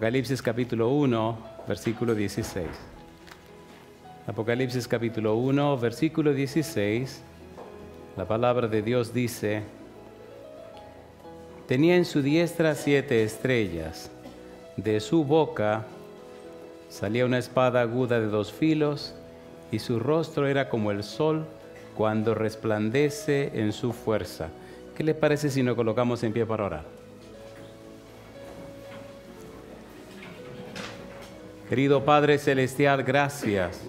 Apocalipsis capítulo 1, versículo 16. Apocalipsis capítulo 1, versículo 16, la palabra de Dios dice, tenía en su diestra siete estrellas, de su boca salía una espada aguda de dos filos, y su rostro era como el sol cuando resplandece en su fuerza. ¿Qué le parece si nos colocamos en pie para orar? Querido Padre Celestial, gracias.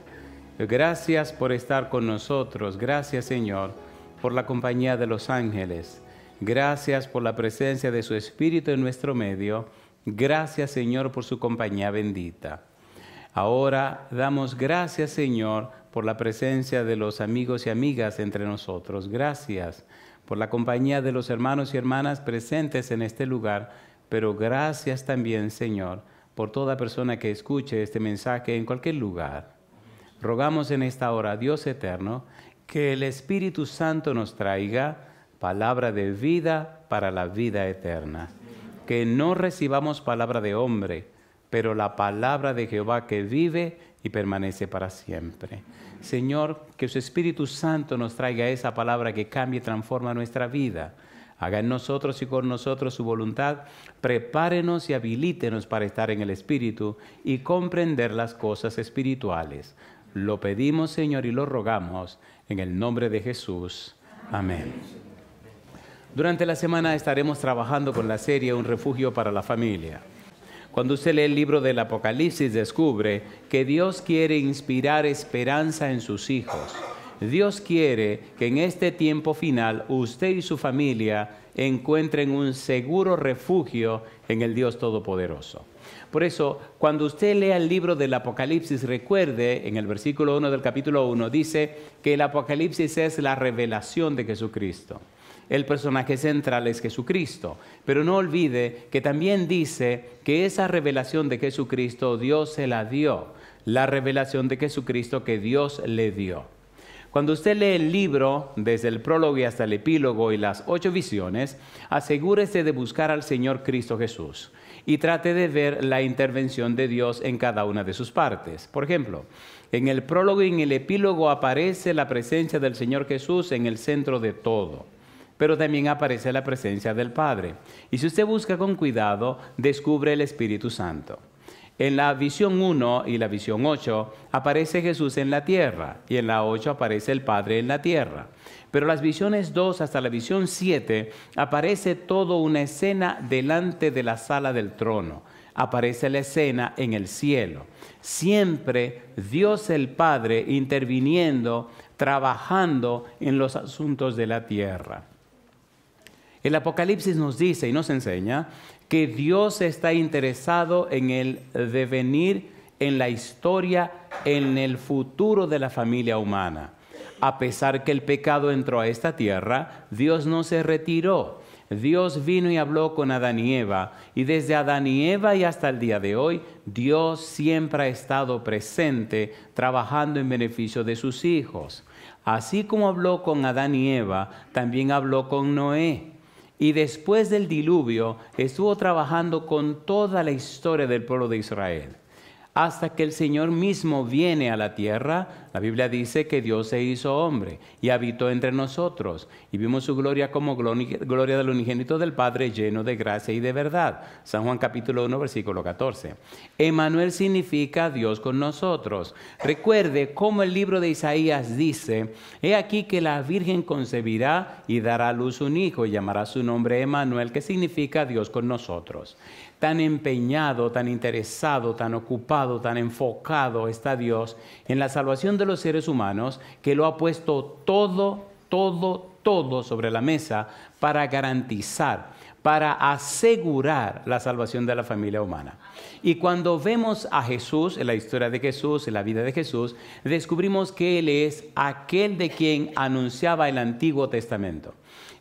Gracias por estar con nosotros. Gracias, Señor, por la compañía de los ángeles. Gracias por la presencia de su Espíritu en nuestro medio. Gracias, Señor, por su compañía bendita. Ahora damos gracias, Señor, por la presencia de los amigos y amigas entre nosotros. Gracias por la compañía de los hermanos y hermanas presentes en este lugar, pero gracias también, Señor, por toda persona que escuche este mensaje en cualquier lugar. Rogamos en esta hora, Dios eterno, que el Espíritu Santo nos traiga palabra de vida para la vida eterna. Que no recibamos palabra de hombre, pero la palabra de Jehová que vive y permanece para siempre. Señor, que su Espíritu Santo nos traiga esa palabra que cambie y transforma nuestra vida haga en nosotros y con nosotros su voluntad, prepárenos y habilítenos para estar en el Espíritu y comprender las cosas espirituales. Lo pedimos, Señor, y lo rogamos en el nombre de Jesús. Amén. Durante la semana estaremos trabajando con la serie Un refugio para la familia. Cuando usted lee el libro del Apocalipsis descubre que Dios quiere inspirar esperanza en sus hijos Dios quiere que en este tiempo final usted y su familia encuentren un seguro refugio en el Dios Todopoderoso. Por eso, cuando usted lea el libro del Apocalipsis, recuerde, en el versículo 1 del capítulo 1, dice que el Apocalipsis es la revelación de Jesucristo. El personaje central es Jesucristo. Pero no olvide que también dice que esa revelación de Jesucristo Dios se la dio. La revelación de Jesucristo que Dios le dio. Cuando usted lee el libro, desde el prólogo y hasta el epílogo y las ocho visiones, asegúrese de buscar al Señor Cristo Jesús y trate de ver la intervención de Dios en cada una de sus partes. Por ejemplo, en el prólogo y en el epílogo aparece la presencia del Señor Jesús en el centro de todo pero también aparece la presencia del Padre. Y si usted busca con cuidado, descubre el Espíritu Santo. En la visión 1 y la visión 8 aparece Jesús en la tierra y en la 8 aparece el Padre en la tierra. Pero las visiones 2 hasta la visión 7 aparece toda una escena delante de la sala del trono. Aparece la escena en el cielo. Siempre Dios el Padre interviniendo, trabajando en los asuntos de la tierra. El Apocalipsis nos dice y nos enseña que Dios está interesado en el devenir, en la historia, en el futuro de la familia humana. A pesar que el pecado entró a esta tierra, Dios no se retiró. Dios vino y habló con Adán y Eva, y desde Adán y Eva y hasta el día de hoy, Dios siempre ha estado presente trabajando en beneficio de sus hijos. Así como habló con Adán y Eva, también habló con Noé y después del diluvio estuvo trabajando con toda la historia del pueblo de Israel, hasta que el Señor mismo viene a la tierra la Biblia dice que Dios se hizo hombre y habitó entre nosotros y vimos su gloria como gloria del unigénito del Padre lleno de gracia y de verdad. San Juan capítulo 1 versículo 14. Emanuel significa Dios con nosotros. Recuerde cómo el libro de Isaías dice, he aquí que la Virgen concebirá y dará a luz un hijo y llamará su nombre Emanuel, que significa Dios con nosotros tan empeñado, tan interesado, tan ocupado, tan enfocado está Dios en la salvación de los seres humanos que lo ha puesto todo, todo, todo sobre la mesa para garantizar, para asegurar la salvación de la familia humana. Y cuando vemos a Jesús, en la historia de Jesús, en la vida de Jesús, descubrimos que Él es aquel de quien anunciaba el Antiguo Testamento.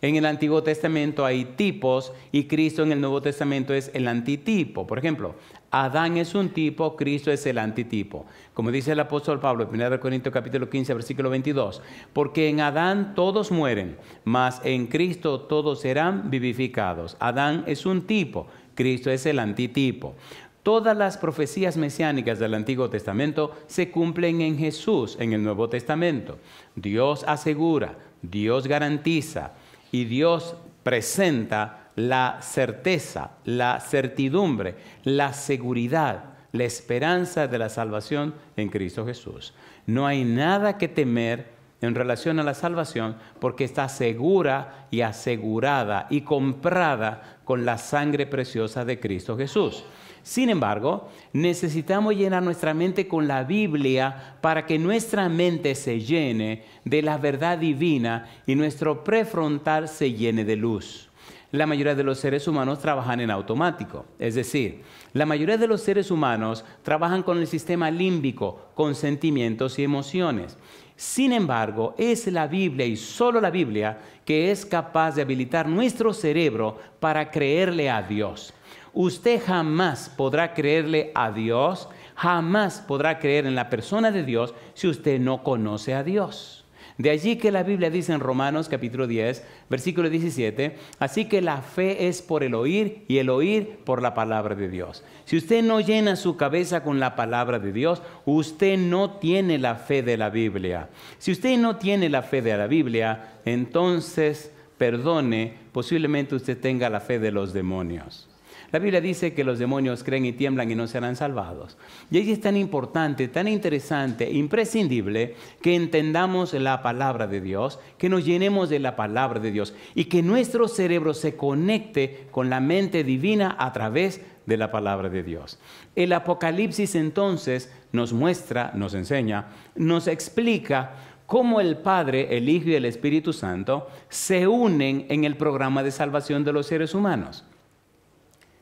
En el Antiguo Testamento hay tipos y Cristo en el Nuevo Testamento es el antitipo. Por ejemplo, Adán es un tipo, Cristo es el antitipo. Como dice el apóstol Pablo en 1 Corintios capítulo 15, versículo 22, porque en Adán todos mueren, mas en Cristo todos serán vivificados. Adán es un tipo, Cristo es el antitipo. Todas las profecías mesiánicas del Antiguo Testamento se cumplen en Jesús en el Nuevo Testamento. Dios asegura, Dios garantiza, y Dios presenta la certeza, la certidumbre, la seguridad, la esperanza de la salvación en Cristo Jesús. No hay nada que temer en relación a la salvación porque está segura y asegurada y comprada con la sangre preciosa de Cristo Jesús. Sin embargo, necesitamos llenar nuestra mente con la Biblia para que nuestra mente se llene de la verdad divina y nuestro prefrontal se llene de luz la mayoría de los seres humanos trabajan en automático. Es decir, la mayoría de los seres humanos trabajan con el sistema límbico, con sentimientos y emociones. Sin embargo, es la Biblia y solo la Biblia que es capaz de habilitar nuestro cerebro para creerle a Dios Usted jamás podrá creerle a Dios, jamás podrá creer en la persona de Dios si usted no conoce a Dios. De allí que la Biblia dice en Romanos capítulo 10, versículo 17, así que la fe es por el oír y el oír por la palabra de Dios. Si usted no llena su cabeza con la palabra de Dios, usted no tiene la fe de la Biblia. Si usted no tiene la fe de la Biblia, entonces, perdone, posiblemente usted tenga la fe de los demonios. La Biblia dice que los demonios creen y tiemblan y no serán salvados. Y ahí es tan importante, tan interesante, imprescindible que entendamos la palabra de Dios, que nos llenemos de la palabra de Dios y que nuestro cerebro se conecte con la mente divina a través de la palabra de Dios. El Apocalipsis entonces nos muestra, nos enseña, nos explica cómo el Padre, el Hijo y el Espíritu Santo se unen en el programa de salvación de los seres humanos.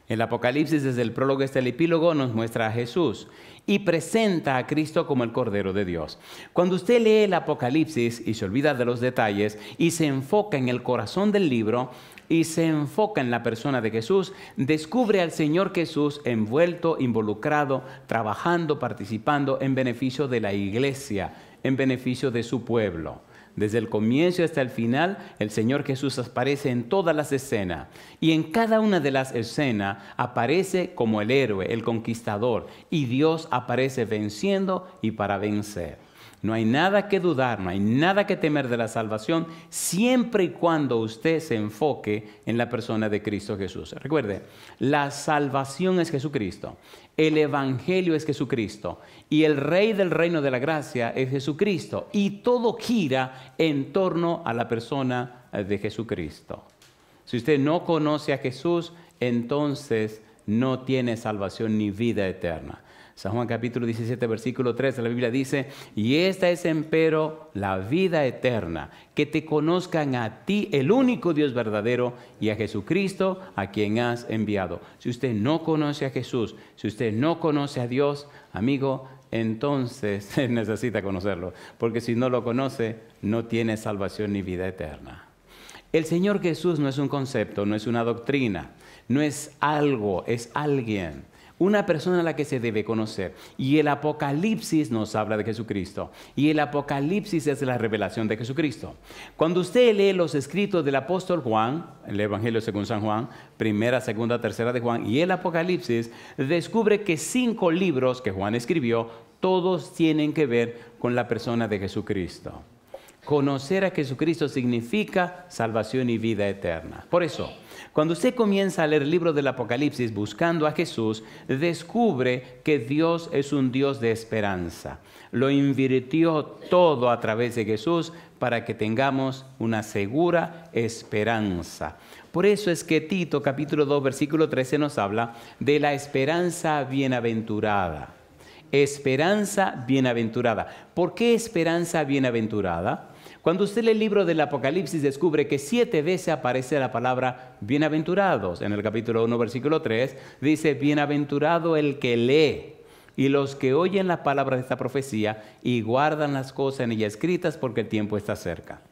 El Apocalipsis desde el prólogo hasta el epílogo nos muestra a Jesús y presenta a Cristo como el Cordero de Dios. Cuando usted lee el Apocalipsis y se olvida de los detalles y se enfoca en el corazón del libro y se enfoca en la persona de Jesús, descubre al Señor Jesús envuelto, involucrado, trabajando, participando en beneficio de la iglesia, en beneficio de su pueblo. Desde el comienzo hasta el final, el Señor Jesús aparece en todas las escenas. Y en cada una de las escenas aparece como el héroe, el conquistador. Y Dios aparece venciendo y para vencer. No hay nada que dudar, no hay nada que temer de la salvación, siempre y cuando usted se enfoque en la persona de Cristo Jesús. Recuerde, la salvación es Jesucristo. El Evangelio es Jesucristo y el Rey del Reino de la Gracia es Jesucristo y todo gira en torno a la persona de Jesucristo. Si usted no conoce a Jesús, entonces no tiene salvación ni vida eterna. San Juan capítulo 17, versículo 3, la Biblia dice, y esta es empero la vida eterna, que te conozcan a ti, el único Dios verdadero, y a Jesucristo, a quien has enviado. Si usted no conoce a Jesús, si usted no conoce a Dios, amigo, entonces necesita conocerlo, porque si no lo conoce, no tiene salvación ni vida eterna. El Señor Jesús no es un concepto, no es una doctrina, no es algo, es alguien una persona a la que se debe conocer. Y el Apocalipsis nos habla de Jesucristo. Y el Apocalipsis es la revelación de Jesucristo. Cuando usted lee los escritos del apóstol Juan, el Evangelio según San Juan, primera, segunda, tercera de Juan y el Apocalipsis, descubre que cinco libros que Juan escribió, todos tienen que ver con la persona de Jesucristo. Conocer a Jesucristo significa salvación y vida eterna. Por eso, cuando usted comienza a leer el libro del Apocalipsis buscando a Jesús, descubre que Dios es un Dios de esperanza. Lo invirtió todo a través de Jesús para que tengamos una segura esperanza. Por eso es que Tito capítulo 2 versículo 13 nos habla de la esperanza bienaventurada. Esperanza bienaventurada. ¿Por qué esperanza bienaventurada? Cuando usted lee el libro del Apocalipsis descubre que siete veces aparece la palabra bienaventurados. En el capítulo 1, versículo 3, dice, bienaventurado el que lee y los que oyen la palabra de esta profecía y guardan las cosas en ella escritas porque el tiempo está cerca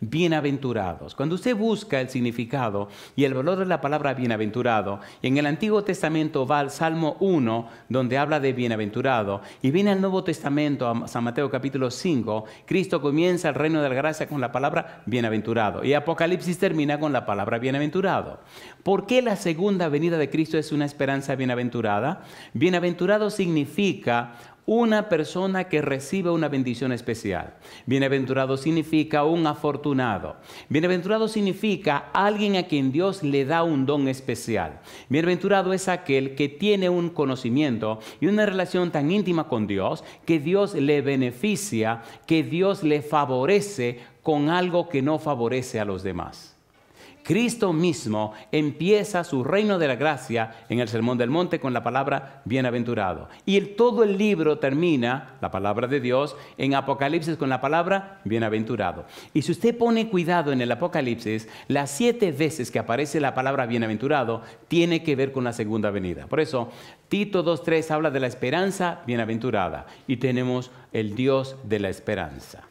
bienaventurados. Cuando usted busca el significado y el valor de la palabra bienaventurado, en el Antiguo Testamento va al Salmo 1, donde habla de bienaventurado, y viene al Nuevo Testamento, a San Mateo capítulo 5, Cristo comienza el reino de la gracia con la palabra bienaventurado, y Apocalipsis termina con la palabra bienaventurado. ¿Por qué la segunda venida de Cristo es una esperanza bienaventurada? Bienaventurado significa una persona que recibe una bendición especial. Bienaventurado significa un afortunado. Bienaventurado significa alguien a quien Dios le da un don especial. Bienaventurado es aquel que tiene un conocimiento y una relación tan íntima con Dios que Dios le beneficia, que Dios le favorece con algo que no favorece a los demás. Cristo mismo empieza su reino de la gracia en el Sermón del Monte con la palabra bienaventurado. Y todo el libro termina, la palabra de Dios, en Apocalipsis con la palabra bienaventurado. Y si usted pone cuidado en el Apocalipsis, las siete veces que aparece la palabra bienaventurado tiene que ver con la segunda venida. Por eso, Tito 2.3 habla de la esperanza bienaventurada y tenemos el Dios de la esperanza.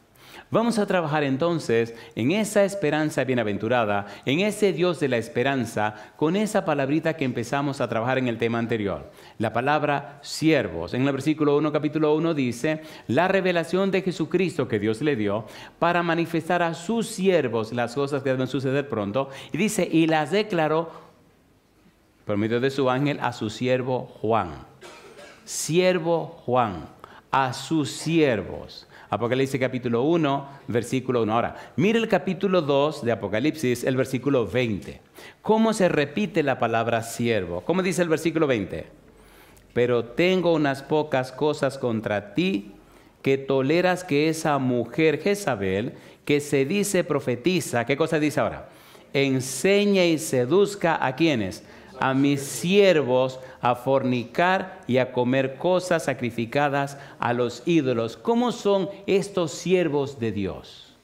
Vamos a trabajar entonces en esa esperanza bienaventurada, en ese Dios de la esperanza, con esa palabrita que empezamos a trabajar en el tema anterior. La palabra siervos. En el versículo 1, capítulo 1 dice, la revelación de Jesucristo que Dios le dio para manifestar a sus siervos las cosas que deben suceder pronto. Y dice, y las declaró por medio de su ángel a su siervo Juan. Siervo Juan, a sus siervos. Apocalipsis capítulo 1, versículo 1. Ahora, mire el capítulo 2 de Apocalipsis, el versículo 20. ¿Cómo se repite la palabra siervo? ¿Cómo dice el versículo 20? Pero tengo unas pocas cosas contra ti que toleras que esa mujer Jezabel, que se dice profetiza, ¿qué cosa dice ahora? Enseña y seduzca a quienes, a mis siervos, a fornicar y a comer cosas sacrificadas a los ídolos. ¿Cómo son estos siervos de Dios?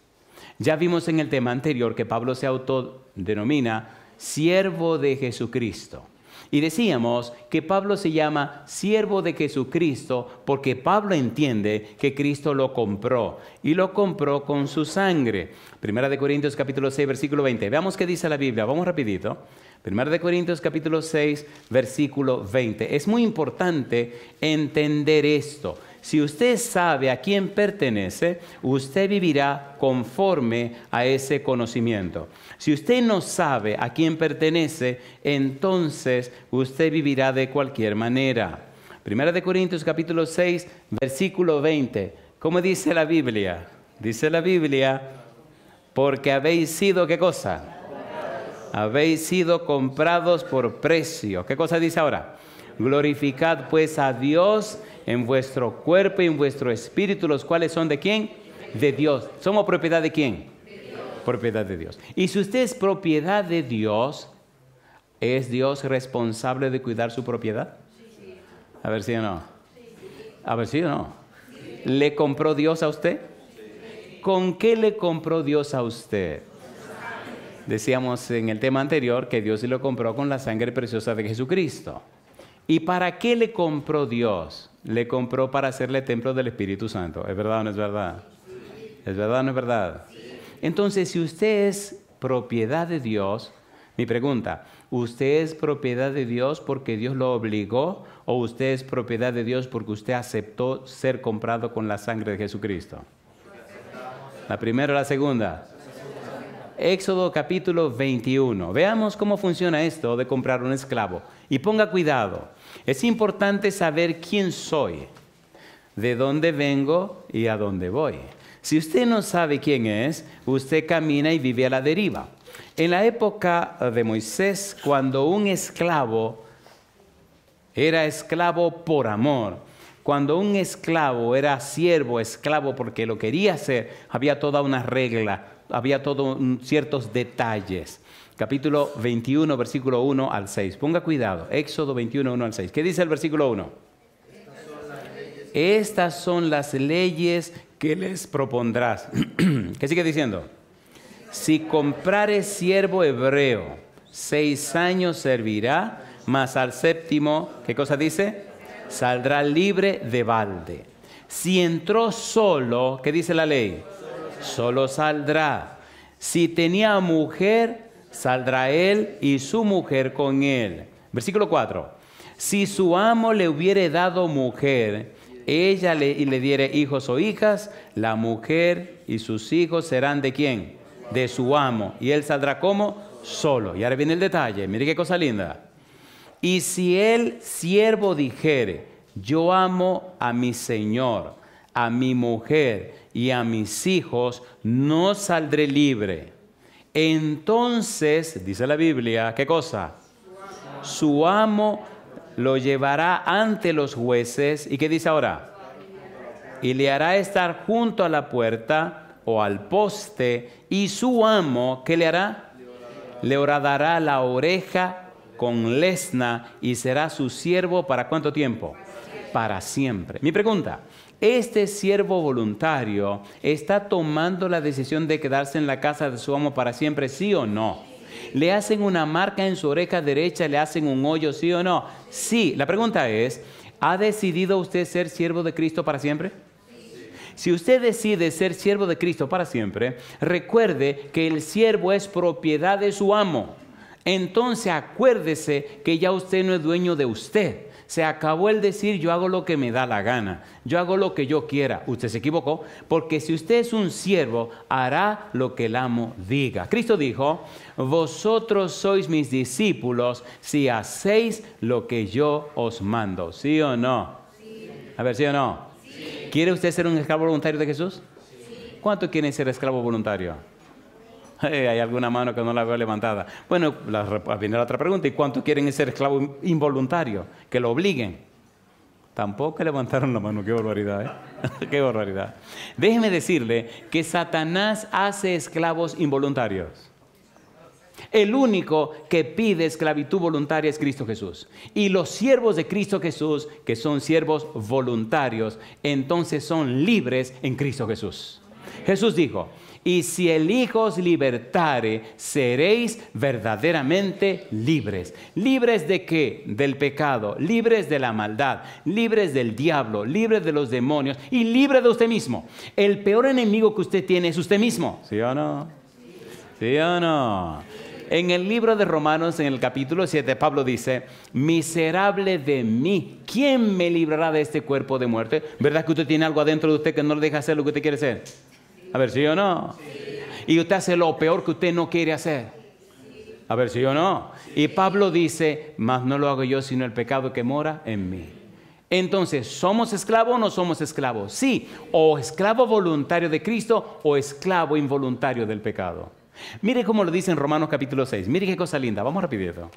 Ya vimos en el tema anterior que Pablo se autodenomina siervo de Jesucristo. Y decíamos que Pablo se llama siervo de Jesucristo porque Pablo entiende que Cristo lo compró y lo compró con su sangre. Primera de Corintios capítulo 6 versículo 20. Veamos qué dice la Biblia. Vamos rapidito. 1 de Corintios capítulo 6, versículo 20. Es muy importante entender esto. Si usted sabe a quién pertenece, usted vivirá conforme a ese conocimiento. Si usted no sabe a quién pertenece, entonces usted vivirá de cualquier manera. Primera de Corintios capítulo 6, versículo 20. ¿Cómo dice la Biblia? Dice la Biblia, porque habéis sido qué cosa? habéis sido comprados por precio. ¿Qué cosa dice ahora? Glorificad pues a Dios en vuestro cuerpo y en vuestro espíritu, los cuales son de quién? De Dios. ¿Somos propiedad de quién? Propiedad de Dios. Y si usted es propiedad de Dios, ¿es Dios responsable de cuidar su propiedad? A ver si o no. A ver si o no. ¿Le compró Dios a usted? ¿Con qué le compró Dios a usted? Decíamos en el tema anterior que Dios lo compró con la sangre preciosa de Jesucristo. ¿Y para qué le compró Dios? Le compró para hacerle templo del Espíritu Santo. ¿Es verdad o no es verdad? ¿Es verdad o no es verdad? Entonces, si usted es propiedad de Dios, mi pregunta, ¿usted es propiedad de Dios porque Dios lo obligó o usted es propiedad de Dios porque usted aceptó ser comprado con la sangre de Jesucristo? La primera o la segunda. Éxodo capítulo 21. Veamos cómo funciona esto de comprar un esclavo. Y ponga cuidado, es importante saber quién soy, de dónde vengo y a dónde voy. Si usted no sabe quién es, usted camina y vive a la deriva. En la época de Moisés, cuando un esclavo era esclavo por amor, cuando un esclavo era siervo, esclavo porque lo quería hacer, había toda una regla había todos ciertos detalles. Capítulo 21, versículo 1 al 6. Ponga cuidado, Éxodo 21, 1 al 6. ¿Qué dice el versículo 1? Estas son las leyes que les propondrás. ¿Qué sigue diciendo? Si comprare siervo hebreo, seis años servirá, mas al séptimo, ¿qué cosa dice? Saldrá libre de balde. Si entró solo, ¿qué dice la ley? solo saldrá. Si tenía mujer, saldrá él y su mujer con él. Versículo 4. Si su amo le hubiere dado mujer, ella le, y le diere hijos o hijas, la mujer y sus hijos serán de quién? De su amo. Y él saldrá como solo. Y ahora viene el detalle. Mire qué cosa linda. Y si el siervo dijere, yo amo a mi Señor, a mi mujer y a mis hijos, no saldré libre. Entonces, dice la Biblia, ¿qué cosa? Su amo lo llevará ante los jueces. ¿Y qué dice ahora? Y le hará estar junto a la puerta o al poste. Y su amo, ¿qué le hará? Le horadará la oreja con lesna y será su siervo para cuánto tiempo? Para siempre. Mi pregunta, este siervo voluntario está tomando la decisión de quedarse en la casa de su amo para siempre, sí o no. Le hacen una marca en su oreja derecha, le hacen un hoyo, sí o no. Sí, la pregunta es, ¿ha decidido usted ser siervo de Cristo para siempre? Si usted decide ser siervo de Cristo para siempre, recuerde que el siervo es propiedad de su amo. Entonces acuérdese que ya usted no es dueño de usted. Se acabó el decir yo hago lo que me da la gana, yo hago lo que yo quiera. Usted se equivocó, porque si usted es un siervo, hará lo que el amo diga. Cristo dijo, vosotros sois mis discípulos si hacéis lo que yo os mando. ¿Sí o no? A ver, ¿sí o no? ¿Quiere usted ser un esclavo voluntario de Jesús? ¿Cuánto quiere ser esclavo voluntario? Hay alguna mano que no la veo levantada. Bueno, viene la otra pregunta. ¿Y cuántos quieren ser esclavos involuntarios? Que lo obliguen. Tampoco levantaron la mano. Qué barbaridad, ¿eh? Qué barbaridad. Déjeme decirle que Satanás hace esclavos involuntarios. El único que pide esclavitud voluntaria es Cristo Jesús. Y los siervos de Cristo Jesús, que son siervos voluntarios, entonces son libres en Cristo Jesús. Jesús dijo, y si el Hijo os libertare, seréis verdaderamente libres. ¿Libres de qué? Del pecado, libres de la maldad, libres del diablo, libres de los demonios y libres de usted mismo. El peor enemigo que usted tiene es usted mismo. ¿Sí o no? ¿Sí o no? En el libro de Romanos, en el capítulo 7, Pablo dice, miserable de mí, ¿quién me librará de este cuerpo de muerte? ¿Verdad que usted tiene algo adentro de usted que no le deja hacer lo que usted quiere hacer? A ver, si yo no? Y usted hace lo peor que usted no quiere hacer. A ver si ¿sí yo no. Y Pablo dice, mas no lo hago yo, sino el pecado que mora en mí. Entonces, ¿somos esclavos o no somos esclavos? Sí, o esclavo voluntario de Cristo o esclavo involuntario del pecado. Mire cómo lo dice en Romanos capítulo 6. Mire qué cosa linda. Vamos rapidito.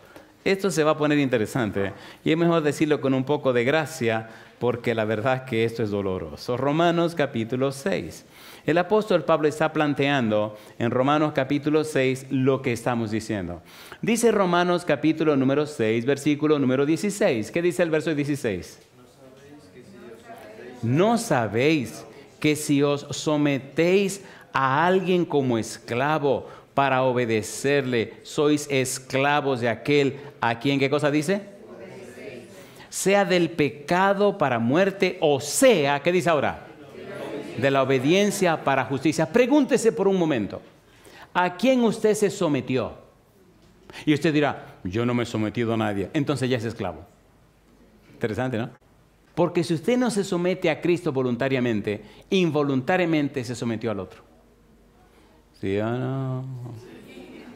Esto se va a poner interesante. Y es mejor decirlo con un poco de gracia porque la verdad es que esto es doloroso. Romanos capítulo 6. El apóstol Pablo está planteando en Romanos capítulo 6 lo que estamos diciendo. Dice Romanos capítulo número 6, versículo número 16. ¿Qué dice el verso 16? No sabéis que si os sometéis a alguien como esclavo para obedecerle, sois esclavos de aquel a quien, ¿qué cosa dice? Sea del pecado para muerte o sea, ¿qué dice ahora? de la obediencia para justicia. Pregúntese por un momento, ¿a quién usted se sometió? Y usted dirá, yo no me he sometido a nadie, entonces ya es esclavo. Interesante, ¿no? Porque si usted no se somete a Cristo voluntariamente, involuntariamente se sometió al otro. ¿Sí o no?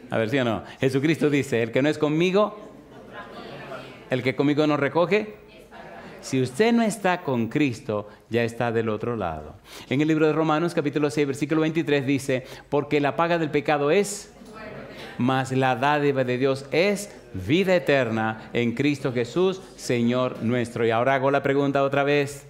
A ver, ¿sí o no? Jesucristo dice, el que no es conmigo, el que conmigo no recoge, si usted no está con Cristo, ya está del otro lado. En el libro de Romanos capítulo 6, versículo 23 dice, porque la paga del pecado es mas la dádiva de Dios es vida eterna en Cristo Jesús, Señor nuestro. Y ahora hago la pregunta otra vez.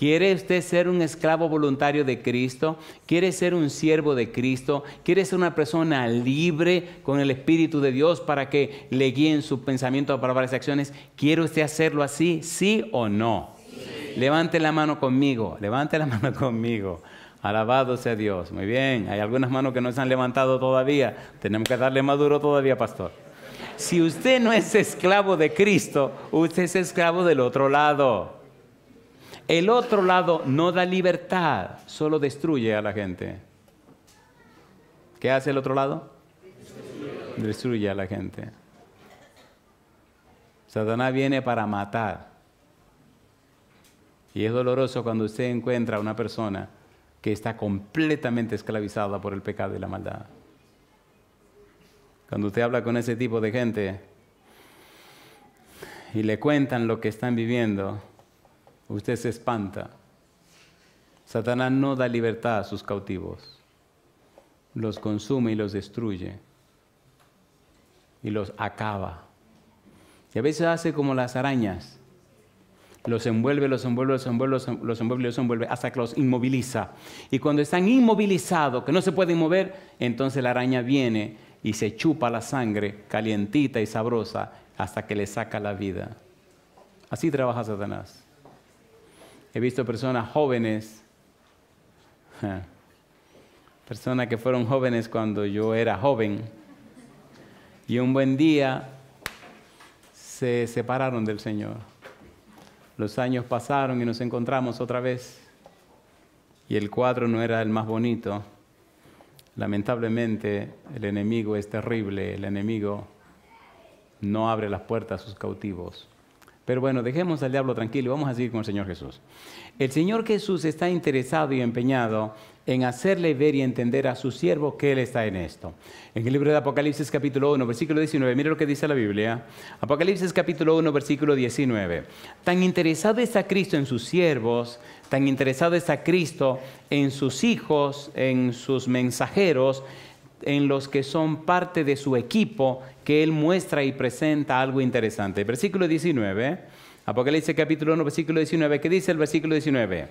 ¿Quiere usted ser un esclavo voluntario de Cristo? ¿Quiere ser un siervo de Cristo? ¿Quiere ser una persona libre con el Espíritu de Dios para que le guíen sus pensamientos, palabras y acciones? ¿Quiere usted hacerlo así? ¿Sí o no? Levante la mano conmigo, levante la mano conmigo. Alabado sea Dios. Muy bien, hay algunas manos que no se han levantado todavía. Tenemos que darle maduro todavía, pastor. Si usted no es esclavo de Cristo, usted es esclavo del otro lado. El otro lado no da libertad, solo destruye a la gente. ¿Qué hace el otro lado? Destruye, a la gente. Satanás viene para matar. Y es doloroso cuando usted encuentra a una persona que está completamente esclavizada por el pecado y la maldad. Cuando usted habla con ese tipo de gente y le cuentan lo que están viviendo, usted se espanta. Satanás no da libertad a sus cautivos. Los consume y los destruye. Y los acaba. Y a veces hace como las arañas. Los envuelve, los envuelve, los envuelve, los envuelve, los envuelve, hasta que los inmoviliza. Y cuando están inmovilizados, que no se pueden mover, entonces la araña viene y se chupa la sangre calientita y sabrosa hasta que le saca la vida. Así trabaja Satanás. He visto personas jóvenes, personas que fueron jóvenes cuando yo era joven, y un buen día se separaron del Señor. Los años pasaron y nos encontramos otra vez, y el cuadro no era el más bonito. Lamentablemente el enemigo es terrible, el enemigo no abre las puertas a sus cautivos. Pero bueno, dejemos al diablo tranquilo, y vamos a seguir con el Señor Jesús. El Señor Jesús está interesado y empeñado en hacerle ver y entender a su siervo que Él está en esto. En el libro de Apocalipsis capítulo 1, versículo 19, mire lo que dice la Biblia. Apocalipsis capítulo 1, versículo 19. Tan interesado está Cristo en sus siervos, tan interesado está Cristo en sus hijos, en sus mensajeros, en los que son parte de su equipo que él muestra y presenta algo interesante. Versículo 19, Apocalipsis capítulo 1, versículo 19, ¿qué dice el versículo 19?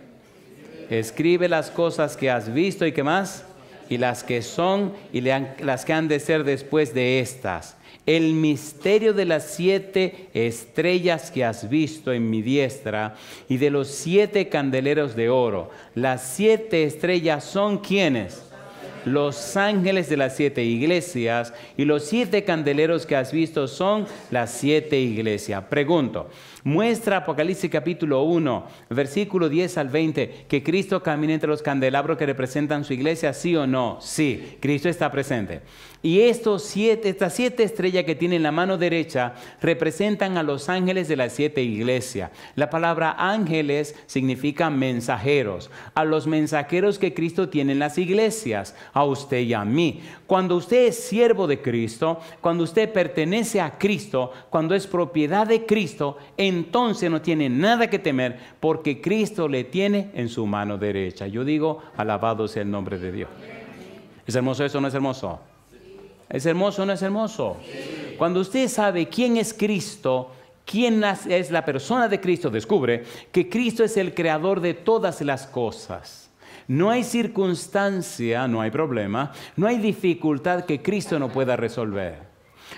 Escribe las cosas que has visto y qué más, y las que son y las que han de ser después de estas. El misterio de las siete estrellas que has visto en mi diestra y de los siete candeleros de oro. Las siete estrellas son quienes los ángeles de las siete iglesias y los siete candeleros que has visto son las siete iglesias. Pregunto, Muestra Apocalipsis capítulo 1, versículo 10 al 20, que Cristo camina entre los candelabros que representan su iglesia, sí o no, sí, Cristo está presente. Y estos siete, estas siete estrellas que tiene en la mano derecha representan a los ángeles de las siete iglesias. La palabra ángeles significa mensajeros, a los mensajeros que Cristo tiene en las iglesias, a usted y a mí. Cuando usted es siervo de Cristo, cuando usted pertenece a Cristo, cuando es propiedad de Cristo, entonces no tiene nada que temer porque Cristo le tiene en su mano derecha. Yo digo, alabado sea el nombre de Dios. ¿Es hermoso eso o no es hermoso? ¿Es hermoso o no es hermoso? Cuando usted sabe quién es Cristo, quién es la persona de Cristo, descubre que Cristo es el creador de todas las cosas. No hay circunstancia, no hay problema, no hay dificultad que Cristo no pueda resolver.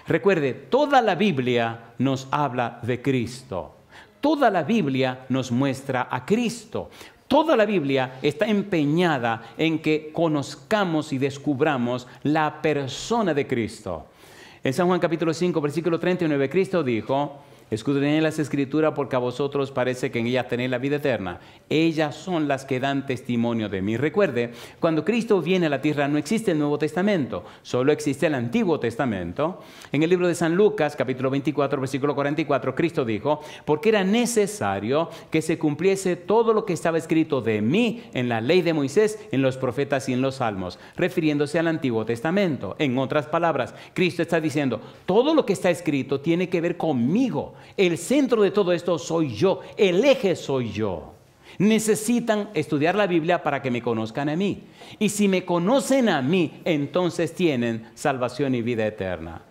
Recuerde, toda la Biblia nos habla de Cristo. Toda la Biblia nos muestra a Cristo. Toda la Biblia está empeñada en que conozcamos y descubramos la persona de Cristo. En San Juan capítulo 5, versículo 39, Cristo dijo, en las escrituras porque a vosotros parece que en ellas tenéis la vida eterna. Ellas son las que dan testimonio de mí. Recuerde, cuando Cristo viene a la tierra no existe el Nuevo Testamento, solo existe el Antiguo Testamento. En el libro de San Lucas, capítulo 24, versículo 44, Cristo dijo, porque era necesario que se cumpliese todo lo que estaba escrito de mí en la ley de Moisés, en los profetas y en los salmos, refiriéndose al Antiguo Testamento. En otras palabras, Cristo está diciendo, todo lo que está escrito tiene que ver conmigo el centro de todo esto soy yo, el eje soy yo. Necesitan estudiar la Biblia para que me conozcan a mí. Y si me conocen a mí, entonces tienen salvación y vida eterna.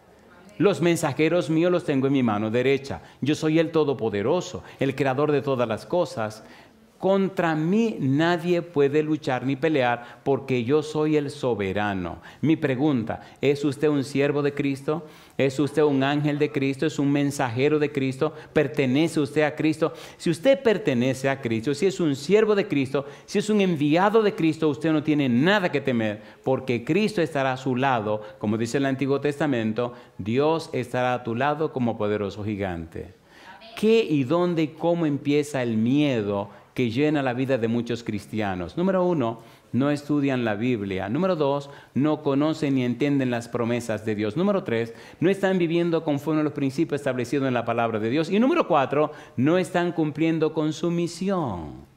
Los mensajeros míos los tengo en mi mano derecha. Yo soy el Todopoderoso, el Creador de todas las cosas. Contra mí nadie puede luchar ni pelear porque yo soy el soberano. Mi pregunta, ¿es usted un siervo de Cristo? Es usted un ángel de Cristo, es un mensajero de Cristo, pertenece usted a Cristo. Si usted pertenece a Cristo, si es un siervo de Cristo, si es un enviado de Cristo, usted no tiene nada que temer, porque Cristo estará a su lado, como dice el Antiguo Testamento, Dios estará a tu lado como poderoso gigante. ¿Qué y dónde y cómo empieza el miedo que llena la vida de muchos cristianos? Número uno, no estudian la Biblia. Número dos, no conocen ni entienden las promesas de Dios. Número tres, no están viviendo conforme a los principios establecidos en la palabra de Dios. Y número cuatro, no están cumpliendo con su misión.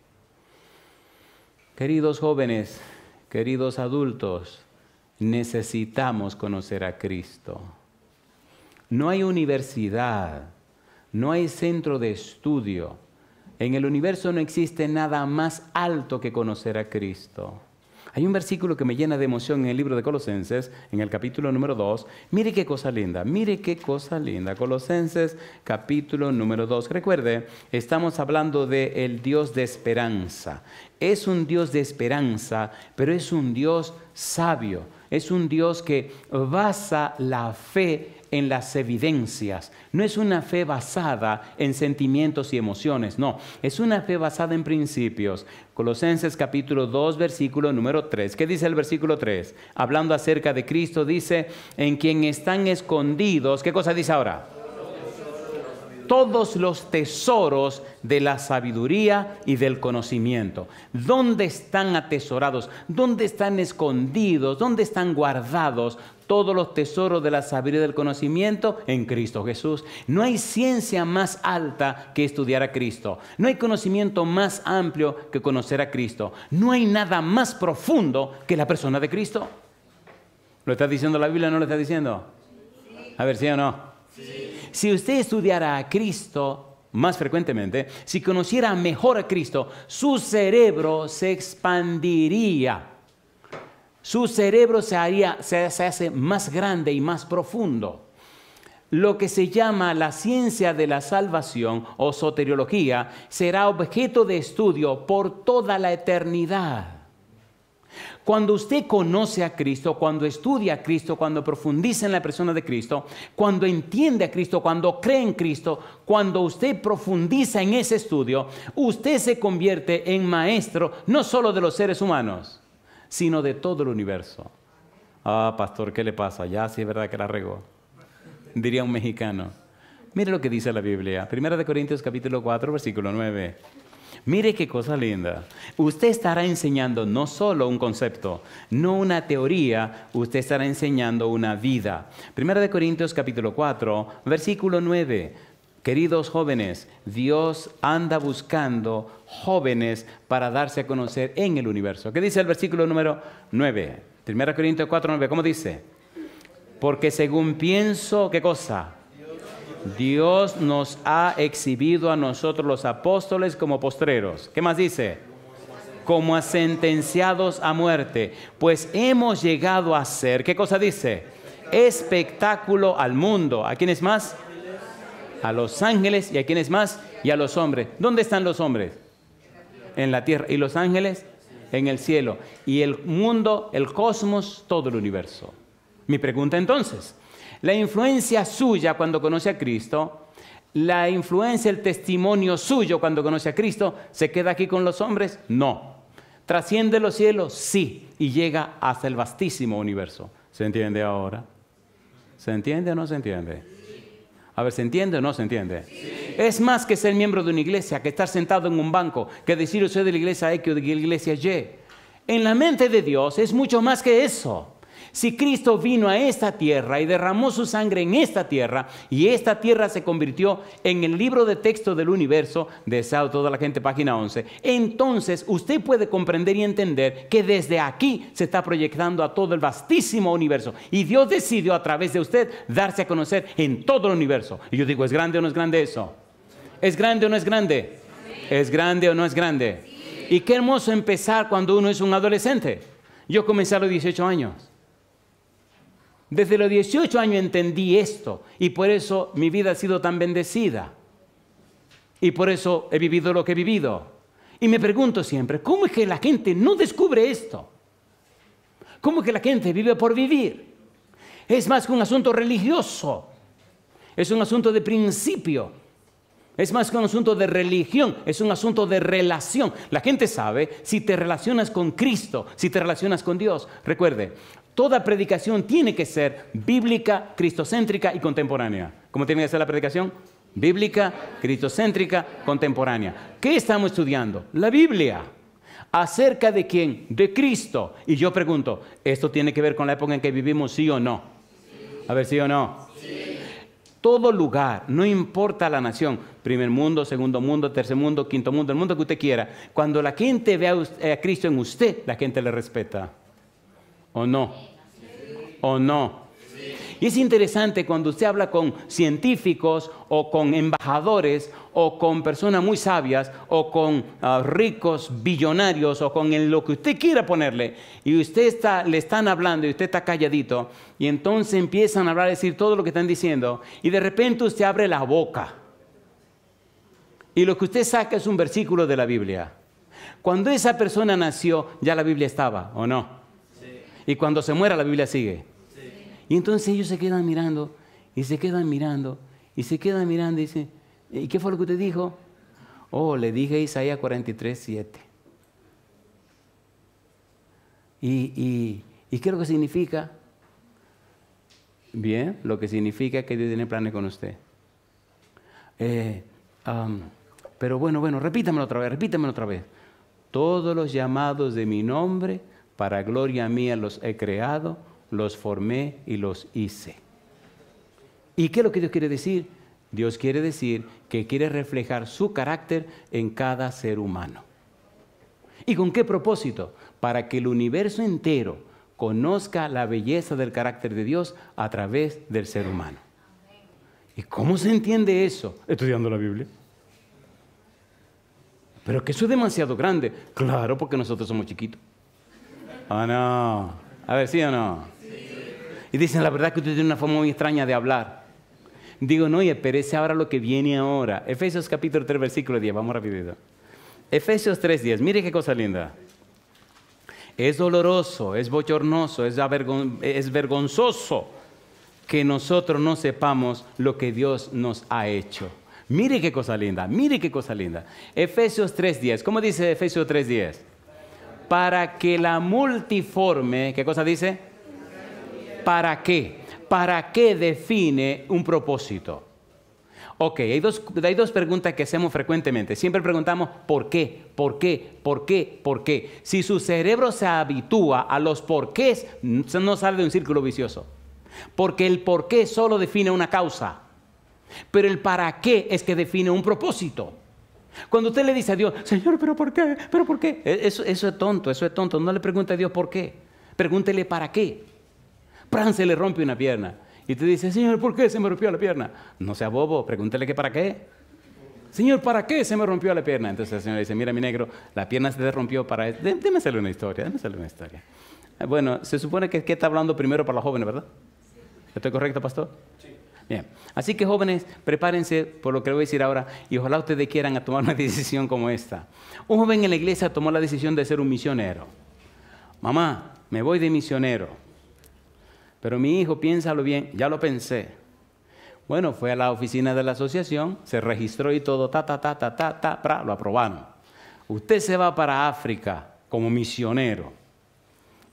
Queridos jóvenes, queridos adultos, necesitamos conocer a Cristo. No hay universidad, no hay centro de estudio en el universo no existe nada más alto que conocer a Cristo. Hay un versículo que me llena de emoción en el libro de Colosenses, en el capítulo número 2. Mire qué cosa linda, mire qué cosa linda. Colosenses, capítulo número 2. Recuerde, estamos hablando del Dios de esperanza. Es un Dios de esperanza, pero es un Dios sabio. Es un Dios que basa la fe en las evidencias. No es una fe basada en sentimientos y emociones, no. Es una fe basada en principios. Colosenses capítulo 2, versículo número 3. ¿Qué dice el versículo 3? Hablando acerca de Cristo, dice, en quien están escondidos, ¿qué cosa dice ahora? todos los tesoros de la sabiduría y del conocimiento. ¿Dónde están atesorados? ¿Dónde están escondidos? ¿Dónde están guardados todos los tesoros de la sabiduría del conocimiento en Cristo Jesús. No hay ciencia más alta que estudiar a Cristo. No hay conocimiento más amplio que conocer a Cristo. No hay nada más profundo que la persona de Cristo. ¿Lo está diciendo la Biblia o no lo está diciendo? A ver, ¿sí o no? Si usted estudiara a Cristo más frecuentemente, si conociera mejor a Cristo, su cerebro se expandiría su cerebro se, haría, se, hace más grande y más profundo. Lo que se llama la ciencia de la salvación o soteriología será objeto de estudio por toda la eternidad. Cuando usted conoce a Cristo, cuando estudia a Cristo, cuando profundiza en la persona de Cristo, cuando entiende a Cristo, cuando cree en Cristo, cuando usted profundiza en ese estudio, usted se convierte en maestro no solo de los seres humanos, sino de todo el universo. Ah, pastor, ¿qué le pasa? Ya sí es verdad que la regó. Diría un mexicano. Mire lo que dice la Biblia. Primera de Corintios capítulo 4, versículo 9. Mire qué cosa linda. Usted estará enseñando no solo un concepto, no una teoría, usted estará enseñando una vida. Primera de Corintios capítulo 4, versículo 9. Queridos jóvenes, Dios anda buscando jóvenes para darse a conocer en el universo. ¿Qué dice el versículo número 9? 1 Corintios 4, 9. ¿Cómo dice? Porque según pienso, ¿qué cosa? Dios nos ha exhibido a nosotros los apóstoles como postreros. ¿Qué más dice? Como a sentenciados a muerte. Pues hemos llegado a ser, ¿qué cosa dice? Espectáculo al mundo. ¿A quiénes más? a los ángeles y a quienes más y a los hombres. ¿Dónde están los hombres? En la tierra. ¿Y los ángeles? En el cielo. Y el mundo, el cosmos, todo el universo. Mi pregunta entonces, la influencia suya cuando conoce a Cristo, la influencia, el testimonio suyo cuando conoce a Cristo, ¿se queda aquí con los hombres? No. ¿Trasciende los cielos? Sí. Y llega hasta el vastísimo universo. ¿Se entiende ahora? ¿Se entiende o no se entiende? A ver, ¿se entiende o no se entiende? Es más que ser miembro de una iglesia, que estar sentado en un banco, que decir usted soy de la iglesia X o de la iglesia Y. En la mente de Dios es mucho más que eso. Si Cristo vino a esta tierra y derramó su sangre en esta tierra y esta tierra se convirtió en el libro de texto del universo, deseado toda la gente, página 11, entonces usted puede comprender y entender que desde aquí se está proyectando a todo el vastísimo universo y Dios decidió a través de usted darse a conocer en todo el universo. Y yo digo, ¿es grande o no es grande eso? ¿Es grande o no es grande? ¿Es grande o no es grande? Y qué hermoso empezar cuando uno es un adolescente. Yo comencé a los 18 años. Desde los 18 años entendí esto y por eso mi vida ha sido tan bendecida. Y por eso he vivido lo que he vivido. Y me pregunto siempre, ¿cómo es que la gente no descubre esto? ¿Cómo es que la gente vive por vivir? Es más que un asunto religioso. Es un asunto de principio. Es más que un asunto de religión, es un asunto de relación. La gente sabe si te relacionas con Cristo, si te relacionas con Dios. Recuerde, Toda predicación tiene que ser bíblica, cristocéntrica y contemporánea. ¿Cómo tiene que ser la predicación? Bíblica, cristocéntrica, contemporánea. ¿Qué estamos estudiando? La Biblia. ¿Acerca de quién? De Cristo. Y yo pregunto, ¿esto tiene que ver con la época en que vivimos, sí o no? A ver, sí o no. Todo lugar, no importa la nación, primer mundo, segundo mundo, tercer mundo, quinto mundo, el mundo que usted quiera, cuando la gente ve a Cristo en usted, la gente le respeta. ¿O no? ¿O no? Y es interesante cuando usted habla con científicos o con embajadores o con personas muy sabias o con ah, ricos billonarios o con lo que usted quiera ponerle y usted está, le están hablando y usted está calladito y entonces empiezan a hablar, a decir todo lo que están diciendo y de repente usted abre la boca y lo que usted saca es un versículo de la Biblia. Cuando esa persona nació ya la Biblia estaba, ¿o no? Y cuando se muera la Biblia sigue. Y entonces ellos se quedan mirando y se quedan mirando y se quedan mirando y dicen, ¿y qué fue lo que usted dijo? Oh, le dije Isaías 43, 7. ¿Y, y, qué es lo que significa? Bien, lo que significa que Dios tiene planes con usted. Eh, pero bueno, bueno, repítamelo otra vez, repítamelo otra vez. Todos los llamados de mi nombre para gloria mía los he creado, los formé y los hice. ¿Y qué es lo que Dios quiere decir? Dios quiere decir que quiere reflejar su carácter en cada ser humano. ¿Y con qué propósito? Para que el universo entero conozca la belleza del carácter de Dios a través del ser humano. ¿Y cómo se entiende eso? Estudiando la Biblia. Pero que eso es demasiado grande. Claro, porque nosotros somos chiquitos. Oh no? A ver, ¿sí o no? Y dicen, la verdad que usted tiene una forma muy extraña de hablar. Digo, no, y perece ahora lo que viene ahora. Efesios capítulo 3, versículo 10. Vamos rapidito. Efesios 3, 10. Mire qué cosa linda. Es doloroso, es bochornoso, es, vergonzoso que nosotros no sepamos lo que Dios nos ha hecho. Mire qué cosa linda, mire qué cosa linda. Efesios 3.10. ¿Cómo dice Efesios 3.10? para que la multiforme, ¿qué cosa dice? ¿Para qué? ¿Para qué define un propósito? Ok, hay dos, preguntas que hacemos frecuentemente. Siempre preguntamos ¿por qué? ¿Por qué? ¿Por qué? ¿Por qué? Si su cerebro se habitúa a los porqués, no sale de un círculo vicioso. Porque el por qué solo define una causa. Pero el para qué es que define un propósito. Cuando usted le dice a Dios, Señor, pero ¿por qué? ¿Pero por qué? E-, eso, es tonto, eso es tonto. No le pregunte a Dios por qué. Pregúntele para qué. Pran se le rompe una pierna. Y te dice, Señor, ¿por qué se me rompió la pierna? No sea bobo, pregúntele que para qué. Señor, ¿para qué se me rompió la pierna? Entonces el Señor dice, mira mi negro, la pierna se te rompió para... E-, démesele una historia, démesele una historia. Bueno, se supone que, que está hablando primero para la joven, ¿verdad? ¿Estoy correcto, pastor? Sí. Así que jóvenes, prepárense por lo que voy a decir ahora y ojalá ustedes quieran tomar una decisión como esta. Un joven en la iglesia tomó la decisión de ser un misionero. Mamá, me voy de misionero. Pero mi hijo, piénsalo bien, ya lo pensé. Bueno, fue a la oficina de la asociación, se registró y todo, ta, ta, ta, ta, ta, ta, lo aprobaron. Usted se va para África como misionero.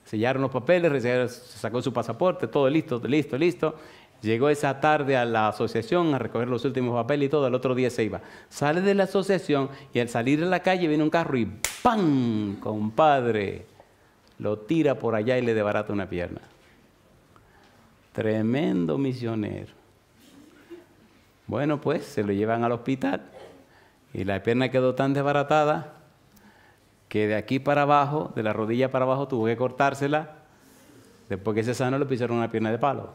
Sellaron los papeles, sacó su pasaporte, todo listo, listo, listo. Llegó esa tarde a la asociación a recoger los últimos papeles y todo, el otro día se iba. Sale de la asociación y al salir a la calle viene un carro y ¡pam! Compadre, lo tira por allá y le debarata una pierna. Tremendo misionero. Bueno, pues se lo llevan al hospital y la pierna quedó tan desbaratada que de aquí para abajo, de la rodilla para abajo, tuvo que cortársela. Después que se sano le pisaron una pierna de palo.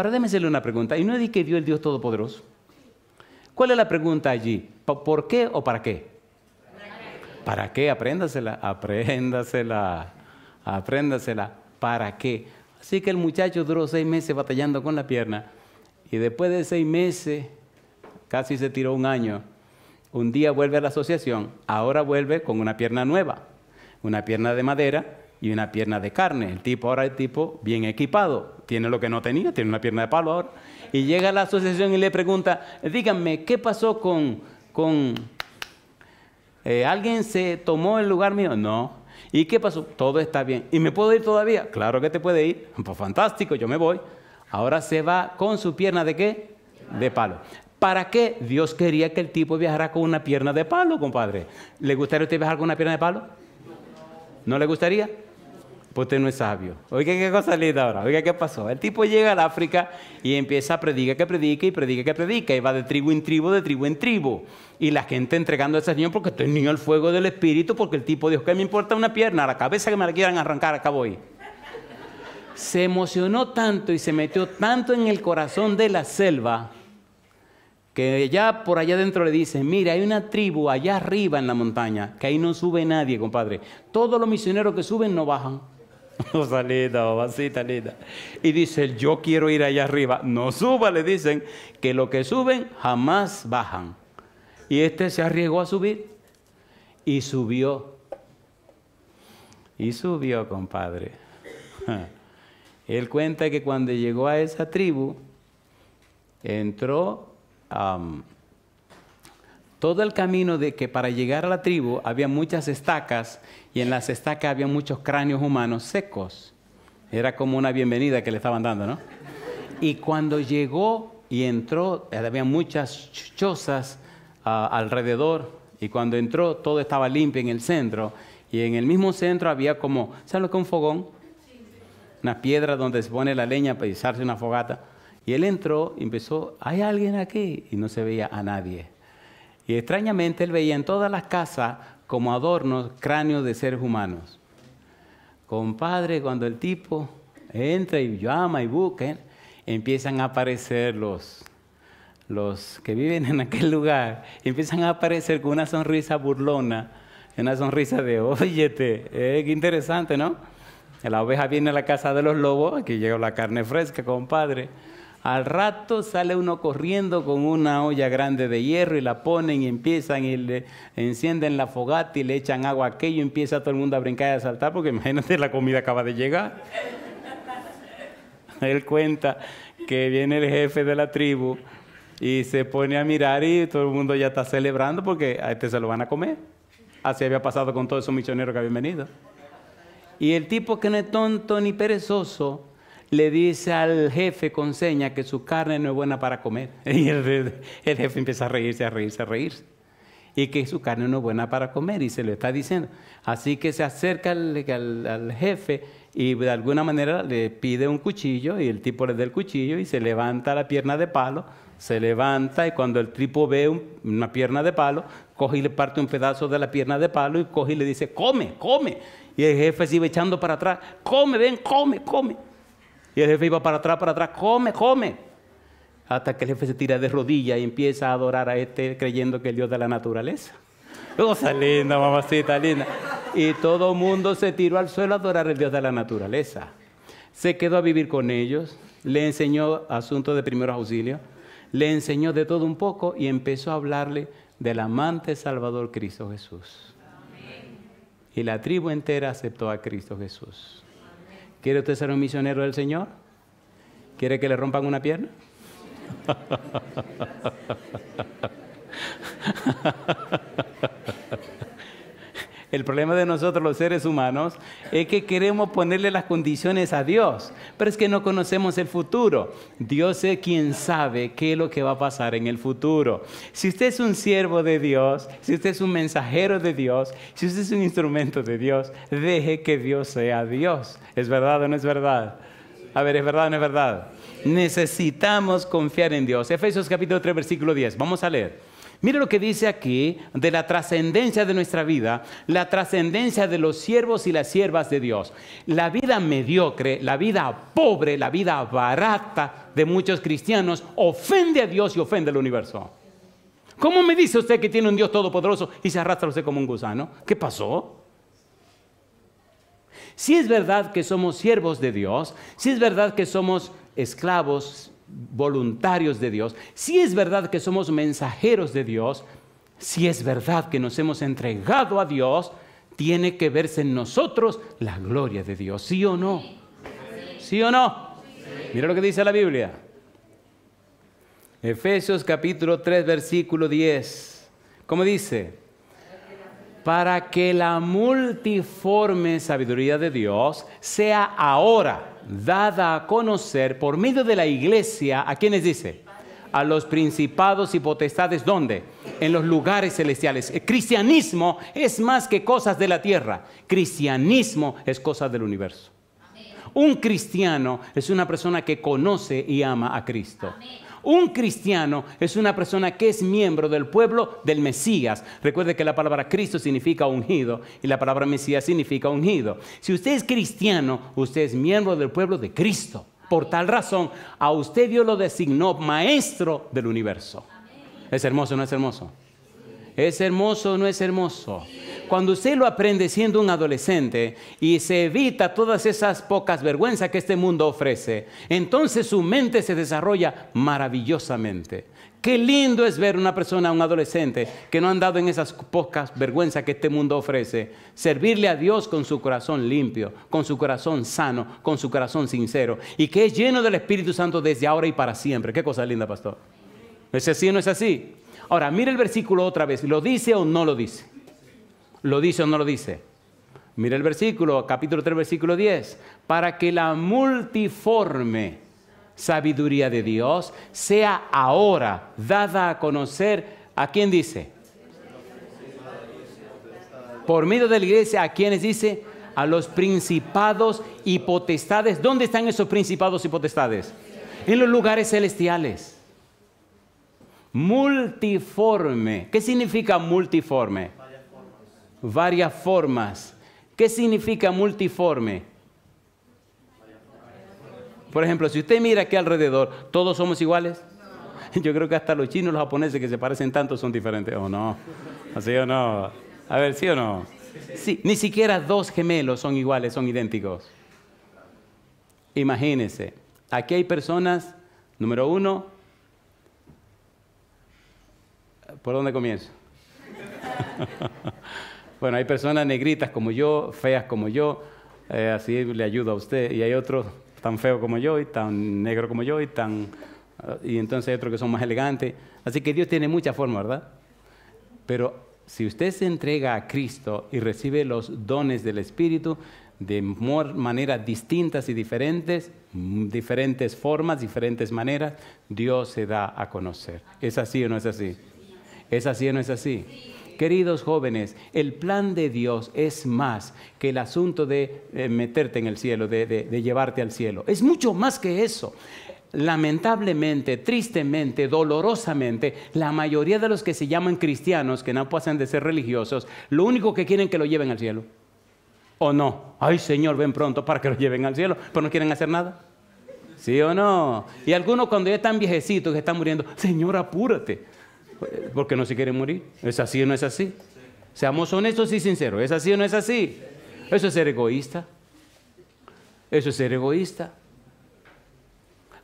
Ahora démosle una pregunta. ¿Y no es que dio el Dios Todopoderoso? ¿Cuál es la pregunta allí? ¿Por qué o para qué? ¿Para qué? Apréndasela, apréndasela, apréndasela. ¿Para qué? Así que el muchacho duró seis meses batallando con la pierna y después de seis meses, casi se tiró un año, un día vuelve a la asociación, ahora vuelve con una pierna nueva, una pierna de madera y una pierna de carne. El tipo ahora es tipo bien equipado, tiene lo que no tenía, tiene una pierna de palo ahora. Y llega a la asociación y le pregunta, díganme, ¿qué pasó con... con eh, ¿Alguien se tomó el lugar mío? No. ¿Y qué pasó? Todo está bien. ¿Y me puedo ir todavía? Claro que te puede ir. Pues fantástico, yo me voy. Ahora se va con su pierna de qué? De palo. ¿Para qué? Dios quería que el tipo viajara con una pierna de palo, compadre. ¿Le gustaría usted viajar con una pierna de palo? ¿No le gustaría? pues usted no es sabio. Oiga, qué cosa linda ahora. Oiga, ¿qué pasó? El tipo llega al África y empieza a predicar que predica y predica que predica. Y va de tribu en tribu, de tribu en tribu. Y la gente entregando a ese señor porque estoy niño el fuego del espíritu, porque el tipo dijo ¿qué me importa una pierna, la cabeza que me la quieran arrancar, acá voy. Se emocionó tanto y se metió tanto en el corazón de la selva que ya por allá adentro le dicen, mira, hay una tribu allá arriba en la montaña, que ahí no sube nadie, compadre. Todos los misioneros que suben no bajan. salida o babacita linda. Y dice, yo quiero ir allá arriba. No suba, le dicen, que lo que suben jamás bajan. Y este se arriesgó a subir. Y subió. Y subió, compadre. Él cuenta que cuando llegó a esa tribu, entró... a todo el camino de que para llegar a la tribu había muchas estacas y en las estacas había muchos cráneos humanos secos. Era como una bienvenida que le estaban dando, ¿no? Y cuando llegó y entró, había muchas chozas ah, alrededor y cuando entró todo estaba limpio en el centro y en el mismo centro había como, ¿sabes lo que es un fogón? Una piedra donde se pone la leña para izarse una fogata. Y él entró y empezó, ¿hay alguien aquí? Y no se veía a nadie. Y extrañamente él veía en todas las casas como adornos cráneos de seres humanos. Compadre, cuando el tipo entra y llama y busca, empiezan a aparecer los, los que viven en aquel lugar, empiezan a aparecer con una sonrisa burlona, una sonrisa de, óyete, eh, qué interesante, ¿no? La oveja viene a la casa de los lobos, aquí llega la carne fresca, compadre. Al rato sale uno corriendo con una olla grande de hierro y la ponen y empiezan y le encienden la fogata y le echan agua a aquello y empieza todo el mundo a brincar y a saltar porque imagínate la comida acaba de llegar. Él cuenta que viene el jefe de la tribu y se pone a mirar y todo el mundo ya está celebrando porque a este se lo van a comer. Así había pasado con todos esos misioneros que habían venido. Y el tipo que no es tonto ni perezoso, le dice al jefe con seña que su carne no es buena para comer. Y el, jefe empieza a reírse, a reírse, a reírse. Y que su carne no es buena para comer, y se lo está diciendo. Así que se acerca al, jefe y de alguna manera le pide un cuchillo, y el tipo le da el cuchillo y se levanta la pierna de palo, se levanta y cuando el tipo ve una pierna de palo, coge y le parte un pedazo de la pierna de palo y coge y le dice, come, come. Y el jefe se iba echando para atrás, come, ven, come, come. Y el jefe iba para atrás, para atrás, come, come. Hasta que el jefe se tira de rodillas y empieza a adorar a este creyendo que es el Dios de la naturaleza. Cosa oh, linda, mamacita linda. Y todo el mundo se tiró al suelo a adorar al Dios de la naturaleza. Se quedó a vivir con ellos, le enseñó asuntos de primeros auxilios, le enseñó de todo un poco y empezó a hablarle del amante Salvador Cristo Jesús. Y la tribu entera aceptó a Cristo Jesús. ¿Quiere usted ser un misionero del Señor? ¿Quiere que le rompan una pierna? El problema de nosotros los seres humanos es que queremos ponerle las condiciones a Dios, pero es que no conocemos el futuro. Dios es quien sabe qué es lo que va a pasar en el futuro. Si usted es un siervo de Dios, si usted es un mensajero de Dios, si usted es un instrumento de Dios, deje que Dios sea Dios. ¿Es verdad o no es verdad? A ver, ¿es verdad o no es verdad? Necesitamos confiar en Dios. Efesios capítulo 3, versículo 10. Vamos a leer. Mire lo que dice aquí de la trascendencia de nuestra vida, la trascendencia de los siervos y las siervas de Dios. La vida mediocre, la vida pobre, la vida barata de muchos cristianos ofende a Dios y ofende al universo. ¿Cómo me dice usted que tiene un Dios todopoderoso y se arrastra usted como un gusano? ¿Qué pasó? Si es verdad que somos siervos de Dios, si es verdad que somos esclavos voluntarios de Dios, si es verdad que somos mensajeros de Dios, si es verdad que nos hemos entregado a Dios, tiene que verse en nosotros la gloria de Dios, ¿sí o no? ¿Sí o no? Mira lo que dice la Biblia. Efesios capítulo 3, versículo 10. ¿Cómo dice? Para que la multiforme sabiduría de Dios sea ahora dada a conocer por medio de la iglesia, ¿a quiénes dice? A los principados y potestades, ¿dónde? En los lugares celestiales. El cristianismo es más que cosas de la tierra, cristianismo es cosas del universo. Un cristiano es una persona que conoce y ama a Cristo. Un cristiano es una persona que es miembro del pueblo del Mesías. Recuerde que la palabra Cristo significa ungido y la palabra Mesías significa ungido. Si usted es cristiano, usted es miembro del pueblo de Cristo. Por tal razón, a usted Dios lo designó maestro del universo. Es hermoso, ¿no es hermoso? ¿Es hermoso o no es hermoso? Cuando usted lo aprende siendo un adolescente y se evita todas esas pocas vergüenzas que este mundo ofrece, entonces su mente se desarrolla maravillosamente. Qué lindo es ver una persona, un adolescente, que no ha andado en esas pocas vergüenzas que este mundo ofrece, servirle a Dios con su corazón limpio, con su corazón sano, con su corazón sincero, y que es lleno del Espíritu Santo desde ahora y para siempre. Qué cosa linda, pastor. ¿Es así o no es así? Ahora, mire el versículo otra vez. ¿Lo dice o no lo dice? ¿Lo dice o no lo dice? Mire el versículo, capítulo 3, versículo 10. Para que la multiforme sabiduría de Dios sea ahora dada a conocer a quién dice. Por medio de la iglesia, ¿a quiénes dice? A los principados y potestades. ¿Dónde están esos principados y potestades? En los lugares celestiales multiforme. ¿Qué significa multiforme? Varias formas. ¿Qué significa multiforme? Por ejemplo, si usted mira aquí alrededor, ¿todos somos iguales? Yo creo que hasta los chinos y los japoneses que se parecen tanto son diferentes. ¿O no? ¿Así o no? A ver, ¿sí o no? Sí, ni siquiera dos gemelos son iguales, son idénticos. Imagínense, aquí hay personas, número uno, ¿Por dónde comienzo? bueno, hay personas negritas como yo, feas como yo, eh, así le ayudo a usted. Y hay otros tan feos como yo, y tan negro como yo, y tan... Y entonces hay otros que son más elegantes. Así que Dios tiene muchas formas, ¿verdad? Pero si usted se entrega a Cristo y recibe los dones del Espíritu de maneras distintas y diferentes, mm, diferentes formas, diferentes maneras, Dios se da a conocer. ¿Es así o no es así? ¿Es así o no es así? Queridos jóvenes, el plan de Dios es más que el asunto de eh, meterte en el cielo, de, llevarte al cielo. Es mucho más que eso. Lamentablemente, tristemente, dolorosamente, la mayoría de los que se llaman cristianos, que no pasan de ser religiosos, lo único que quieren es que lo lleven al cielo. ¿O no? Ay Señor, ven pronto para que lo lleven al cielo, pero no quieren hacer nada. ¿Sí o no? Y algunos cuando ya están viejecitos, que están muriendo, Señor, apúrate porque no se quiere morir. ¿Es así o no es así? Seamos honestos y sinceros. ¿Es así o no es así? Eso es ser egoísta. Eso es ser egoísta.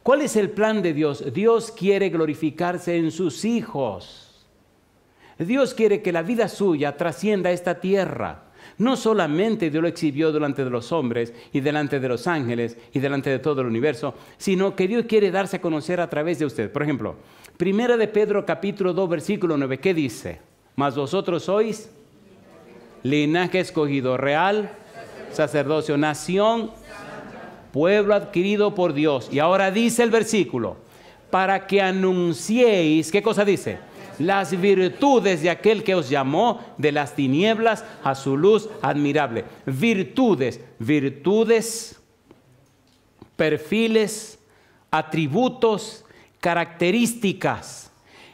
¿Cuál es el plan de Dios? Dios quiere glorificarse en sus hijos. Dios quiere que la vida suya trascienda esta tierra no solamente Dios lo exhibió delante de los hombres y delante de los ángeles y delante de todo el universo, sino que Dios quiere darse a conocer a través de usted. Por ejemplo, Primera de Pedro capítulo 2 versículo 9, ¿qué dice? Mas vosotros sois linaje escogido, real, sacerdocio, nación, pueblo adquirido por Dios. Y ahora dice el versículo, para que anunciéis, ¿qué cosa dice? las virtudes de aquel que os llamó de las tinieblas a su luz admirable. Virtudes, virtudes, perfiles, atributos, características.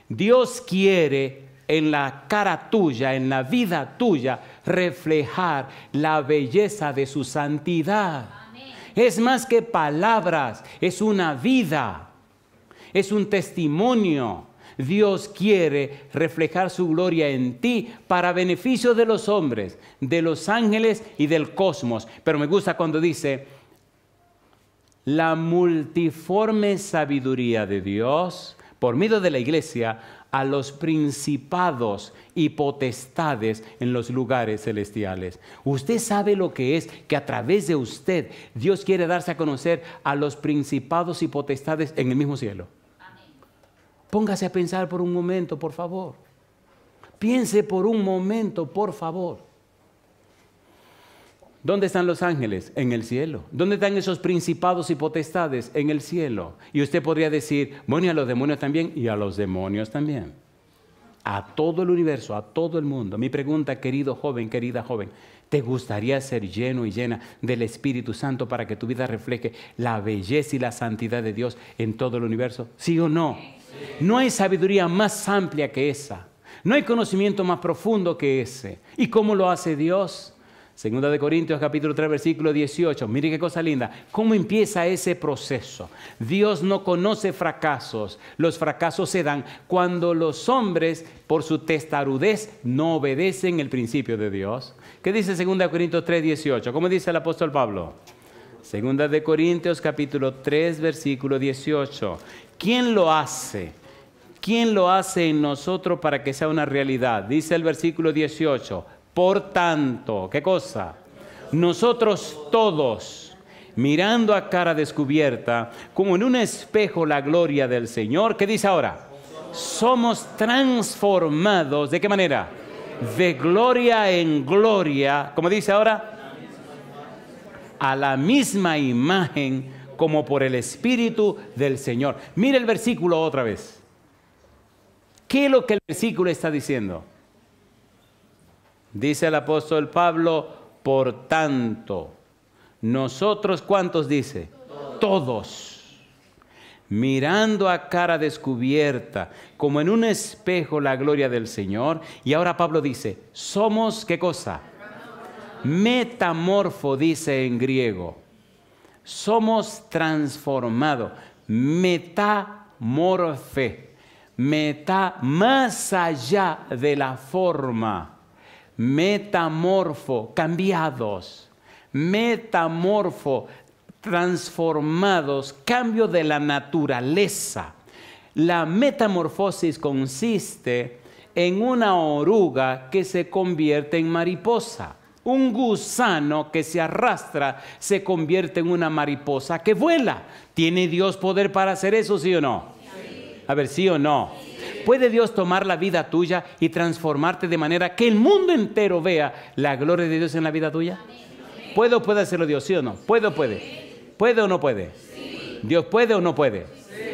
Dios quiere en la cara tuya, en la vida tuya, reflejar la belleza de su santidad. Es más que palabras, es una vida, es un testimonio. Dios quiere reflejar su gloria en ti para beneficio de los hombres, de los ángeles y del cosmos. Pero me gusta cuando dice, la multiforme sabiduría de Dios, por medio de la iglesia, a los principados y potestades en los lugares celestiales. Usted sabe lo que es que a través de usted Dios quiere darse a conocer a los principados y potestades en el mismo cielo. Póngase a pensar por un momento, por favor. Piense por un momento, por favor. ¿Dónde están los ángeles? En el cielo. ¿Dónde están esos principados y potestades? En el cielo. Y usted podría decir, bueno, y a los demonios también, y a los demonios también. A todo el universo, a todo el mundo. Mi pregunta, querido joven, querida joven, ¿te gustaría ser lleno y llena del Espíritu Santo para que tu vida refleje la belleza y la santidad de Dios en todo el universo? ¿Sí o no? No hay sabiduría más amplia que esa. No hay conocimiento más profundo que ese. ¿Y cómo lo hace Dios? Segunda de Corintios capítulo 3 versículo 18. Mire qué cosa linda. ¿Cómo empieza ese proceso? Dios no conoce fracasos. Los fracasos se dan cuando los hombres, por su testarudez, no obedecen el principio de Dios. ¿Qué dice Segunda de Corintios 3, 18? ¿Cómo dice el apóstol Pablo? Segunda de Corintios capítulo 3 versículo 18. ¿Quién lo hace? ¿Quién lo hace en nosotros para que sea una realidad? Dice el versículo 18. Por tanto, ¿qué cosa? Nosotros todos, mirando a cara descubierta, como en un espejo la gloria del Señor, ¿qué dice ahora? Somos transformados, ¿de qué manera? De gloria en gloria, como dice ahora, a la misma imagen como por el Espíritu del Señor. Mire el versículo otra vez. ¿Qué es lo que el versículo está diciendo? Dice el apóstol Pablo, por tanto, nosotros cuántos dice? Todos. Todos mirando a cara descubierta, como en un espejo la gloria del Señor. Y ahora Pablo dice, somos qué cosa? Metamorfo, dice en griego somos transformados. Metamorfe. Meta más allá de la forma. Metamorfo, cambiados. Metamorfo, transformados, cambio de la naturaleza. La metamorfosis consiste en una oruga que se convierte en mariposa. Un gusano que se arrastra se convierte en una mariposa que vuela. ¿Tiene Dios poder para hacer eso, sí o no? A ver, sí o no. ¿Puede Dios tomar la vida tuya y transformarte de manera que el mundo entero vea la gloria de Dios en la vida tuya? puedo ¿Puede o puede hacerlo Dios, sí o no? ¿Puede o puede? ¿Puede o no puede? ¿Dios puede o no puede?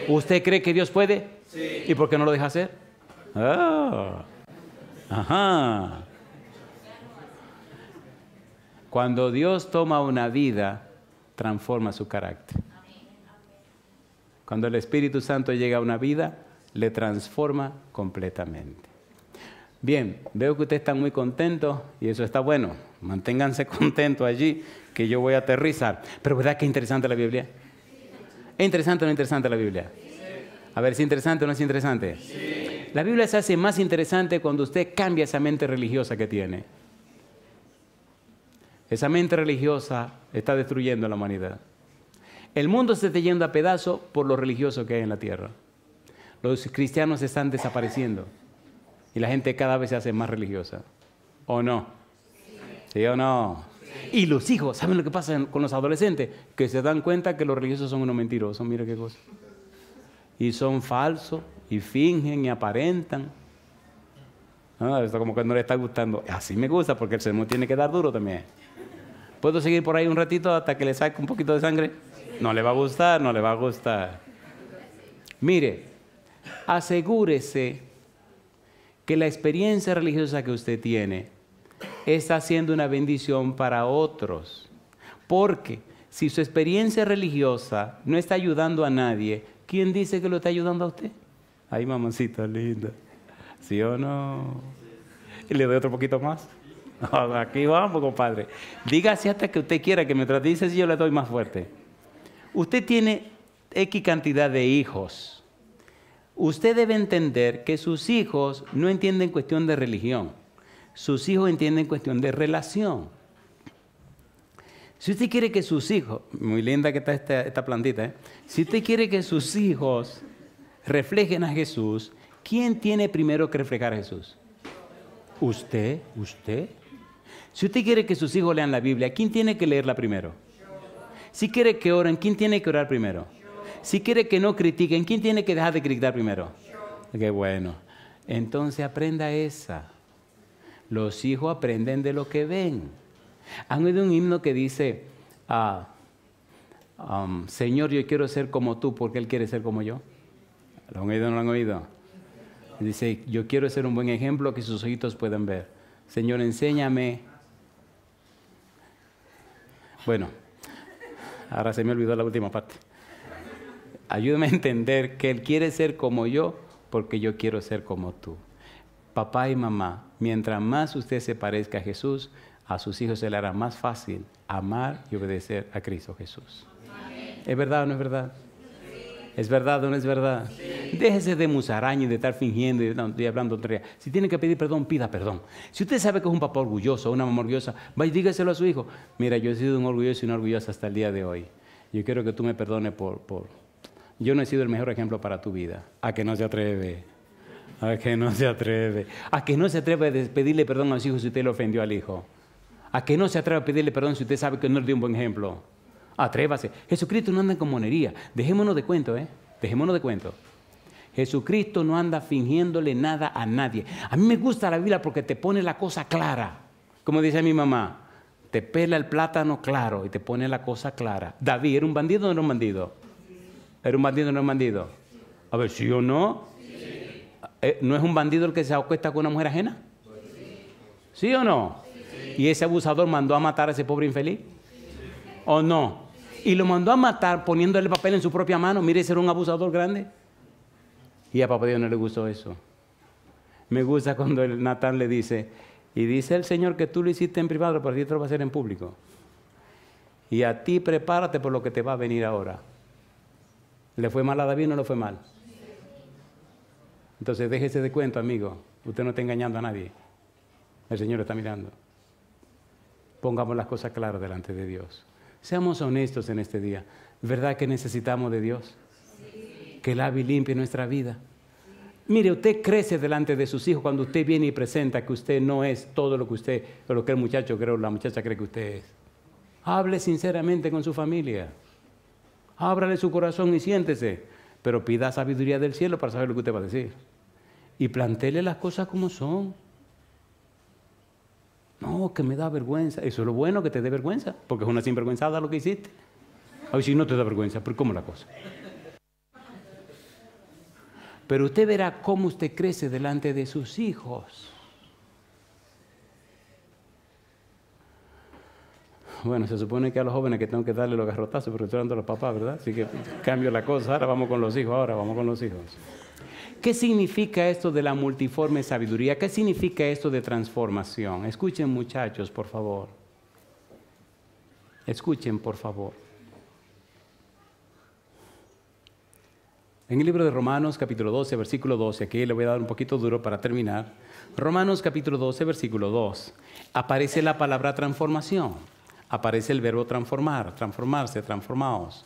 ¿Usted cree que Dios puede? Sí. ¿Y por qué no lo deja hacer? Ah. Ajá. Cuando Dios toma una vida, transforma su carácter. Cuando el Espíritu Santo llega a una vida, le transforma completamente. Bien, veo que ustedes están muy contentos y eso está bueno. Manténganse contentos allí, que yo voy a aterrizar. Pero ¿verdad que es interesante la Biblia? ¿Es interesante o no interesante la Biblia? A ver, ¿es interesante o no es interesante? La Biblia se hace más interesante cuando usted cambia esa mente religiosa que tiene. Esa mente religiosa está destruyendo a la humanidad. El mundo se está yendo a pedazos por lo religioso que hay en la tierra. Los cristianos están desapareciendo y la gente cada vez se hace más religiosa. ¿O no? ¿Sí o no? Y los hijos, ¿saben lo que pasa con los adolescentes? Que se dan cuenta que los religiosos son unos mentirosos, mira qué cosa. Y son falsos, y fingen, y aparentan. Ah, Esto como que no le está gustando. Así me gusta, porque el sermón tiene que dar duro también. ¿Puedo seguir por ahí un ratito hasta que le saque un poquito de sangre? No le va a gustar, no le va a gustar. Mire, asegúrese que la experiencia religiosa que usted tiene está siendo una bendición para otros. Porque si su experiencia religiosa no está ayudando a nadie, ¿quién dice que lo está ayudando a usted? Ay, mamacita linda. ¿Sí o no? Y le doy otro poquito más. aquí vamos, compadre. Dígase hasta que usted quiera que me Dice si yo le doy más fuerte. Usted tiene X cantidad de hijos. Usted debe entender que sus hijos no entienden cuestión de religión. Sus hijos entienden cuestión de relación. Si usted quiere que sus hijos, muy linda que está esta, plantita, ¿eh? si usted quiere que sus hijos reflejen a Jesús, ¿quién tiene primero que reflejar a Jesús? Usted, usted. Si usted quiere que sus hijos lean la Biblia, ¿quién tiene que leerla primero? Si quiere que oren, ¿quién tiene que orar primero? Si quiere que no critiquen, ¿quién tiene que dejar de criticar primero? Qué bueno. Entonces aprenda esa. Los hijos aprenden de lo que ven. Han oído un himno que dice, ah, um, Señor, yo quiero ser como tú porque Él quiere ser como yo. ¿Lo han oído o no lo han oído? Dice, yo quiero ser un buen ejemplo que sus ojitos puedan ver. Señor, enséñame bueno, ahora se me olvidó la última parte. Ayúdame a entender que Él quiere ser como yo porque yo quiero ser como tú. Papá y mamá, mientras más usted se parezca a Jesús, a sus hijos se le hará más fácil amar y obedecer a Cristo Jesús. ¿Es verdad o no es verdad? ¿Es verdad o no es verdad? Déjese de musaraño y de estar fingiendo y, hablar hablando tontería. Si tiene que pedir perdón, pida perdón. Si usted sabe que es un papá orgulloso, una mamá orgullosa, y dígaselo a su hijo. Mira, yo he sido un orgulloso y una orgullosa hasta el día de hoy. Yo quiero que tú me perdones por, Yo no he sido el mejor ejemplo para tu vida. A que no se atreve. A que no se atreve. A que no se atreve a pedirle perdón a su hijos si usted le ofendió al hijo. A que no se atreve a pedirle perdón si usted sabe que no le dio un buen ejemplo. Atrévase. Jesucristo no anda en comonería. Dejémonos de cuento, ¿eh? Dejémonos de cuento. Jesucristo no anda fingiéndole nada a nadie. A mí me gusta la Biblia porque te pone la cosa clara. Como dice mi mamá, te pela el plátano claro y te pone la cosa clara. David, ¿era un bandido o no era un bandido? ¿Era un bandido o no un bandido? A ver, ¿sí o no? Eh, ¿No es un bandido el que se acuesta con una mujer ajena? Sí. o no? ¿Y ese abusador mandó a matar a ese pobre infeliz? ¿O no? y lo mandó a matar poniéndole el papel en su propia mano. Mire, ese era un abusador grande. Y a papá Dios no le gustó eso. Me gusta cuando el Natán le dice, y dice el Señor que tú lo hiciste en privado, pero Dios te lo va a hacer en público. Y a ti prepárate por lo que te va a venir ahora. ¿Le fue mal a David o no le fue mal? Entonces déjese de cuento, amigo. Usted no está engañando a nadie. El Señor está mirando. Pongamos las cosas claras delante de Dios. Seamos honestos en este día. ¿Verdad que necesitamos de Dios? Que lave y limpie nuestra vida. Mire, usted crece delante de sus hijos cuando usted viene y presenta que usted no es todo lo que usted, o lo que el muchacho cree o la muchacha cree que usted es. Hable sinceramente con su familia. Ábrale su corazón y siéntese. Pero pida sabiduría del cielo para saber lo que usted va a decir. Y plantele las cosas como son. No, que me da vergüenza. Eso es lo bueno que te dé vergüenza, porque es una sinvergüenzada lo que hiciste. A si no te da vergüenza, pero ¿cómo la cosa? Pero usted verá cómo usted crece delante de sus hijos. Bueno, se supone que a los jóvenes que tengo que darle los garrotazos, porque estoy dando a los papás, ¿verdad? Así que cambio la cosa. Ahora vamos con los hijos, ahora vamos con los hijos. ¿Qué significa esto de la multiforme sabiduría? ¿Qué significa esto de transformación? Escuchen muchachos, por favor. Escuchen, por favor. En el libro de Romanos capítulo 12, versículo 12, aquí le voy a dar un poquito duro para terminar. Romanos capítulo 12, versículo 2, aparece la palabra transformación, aparece el verbo transformar, transformarse, transformaos.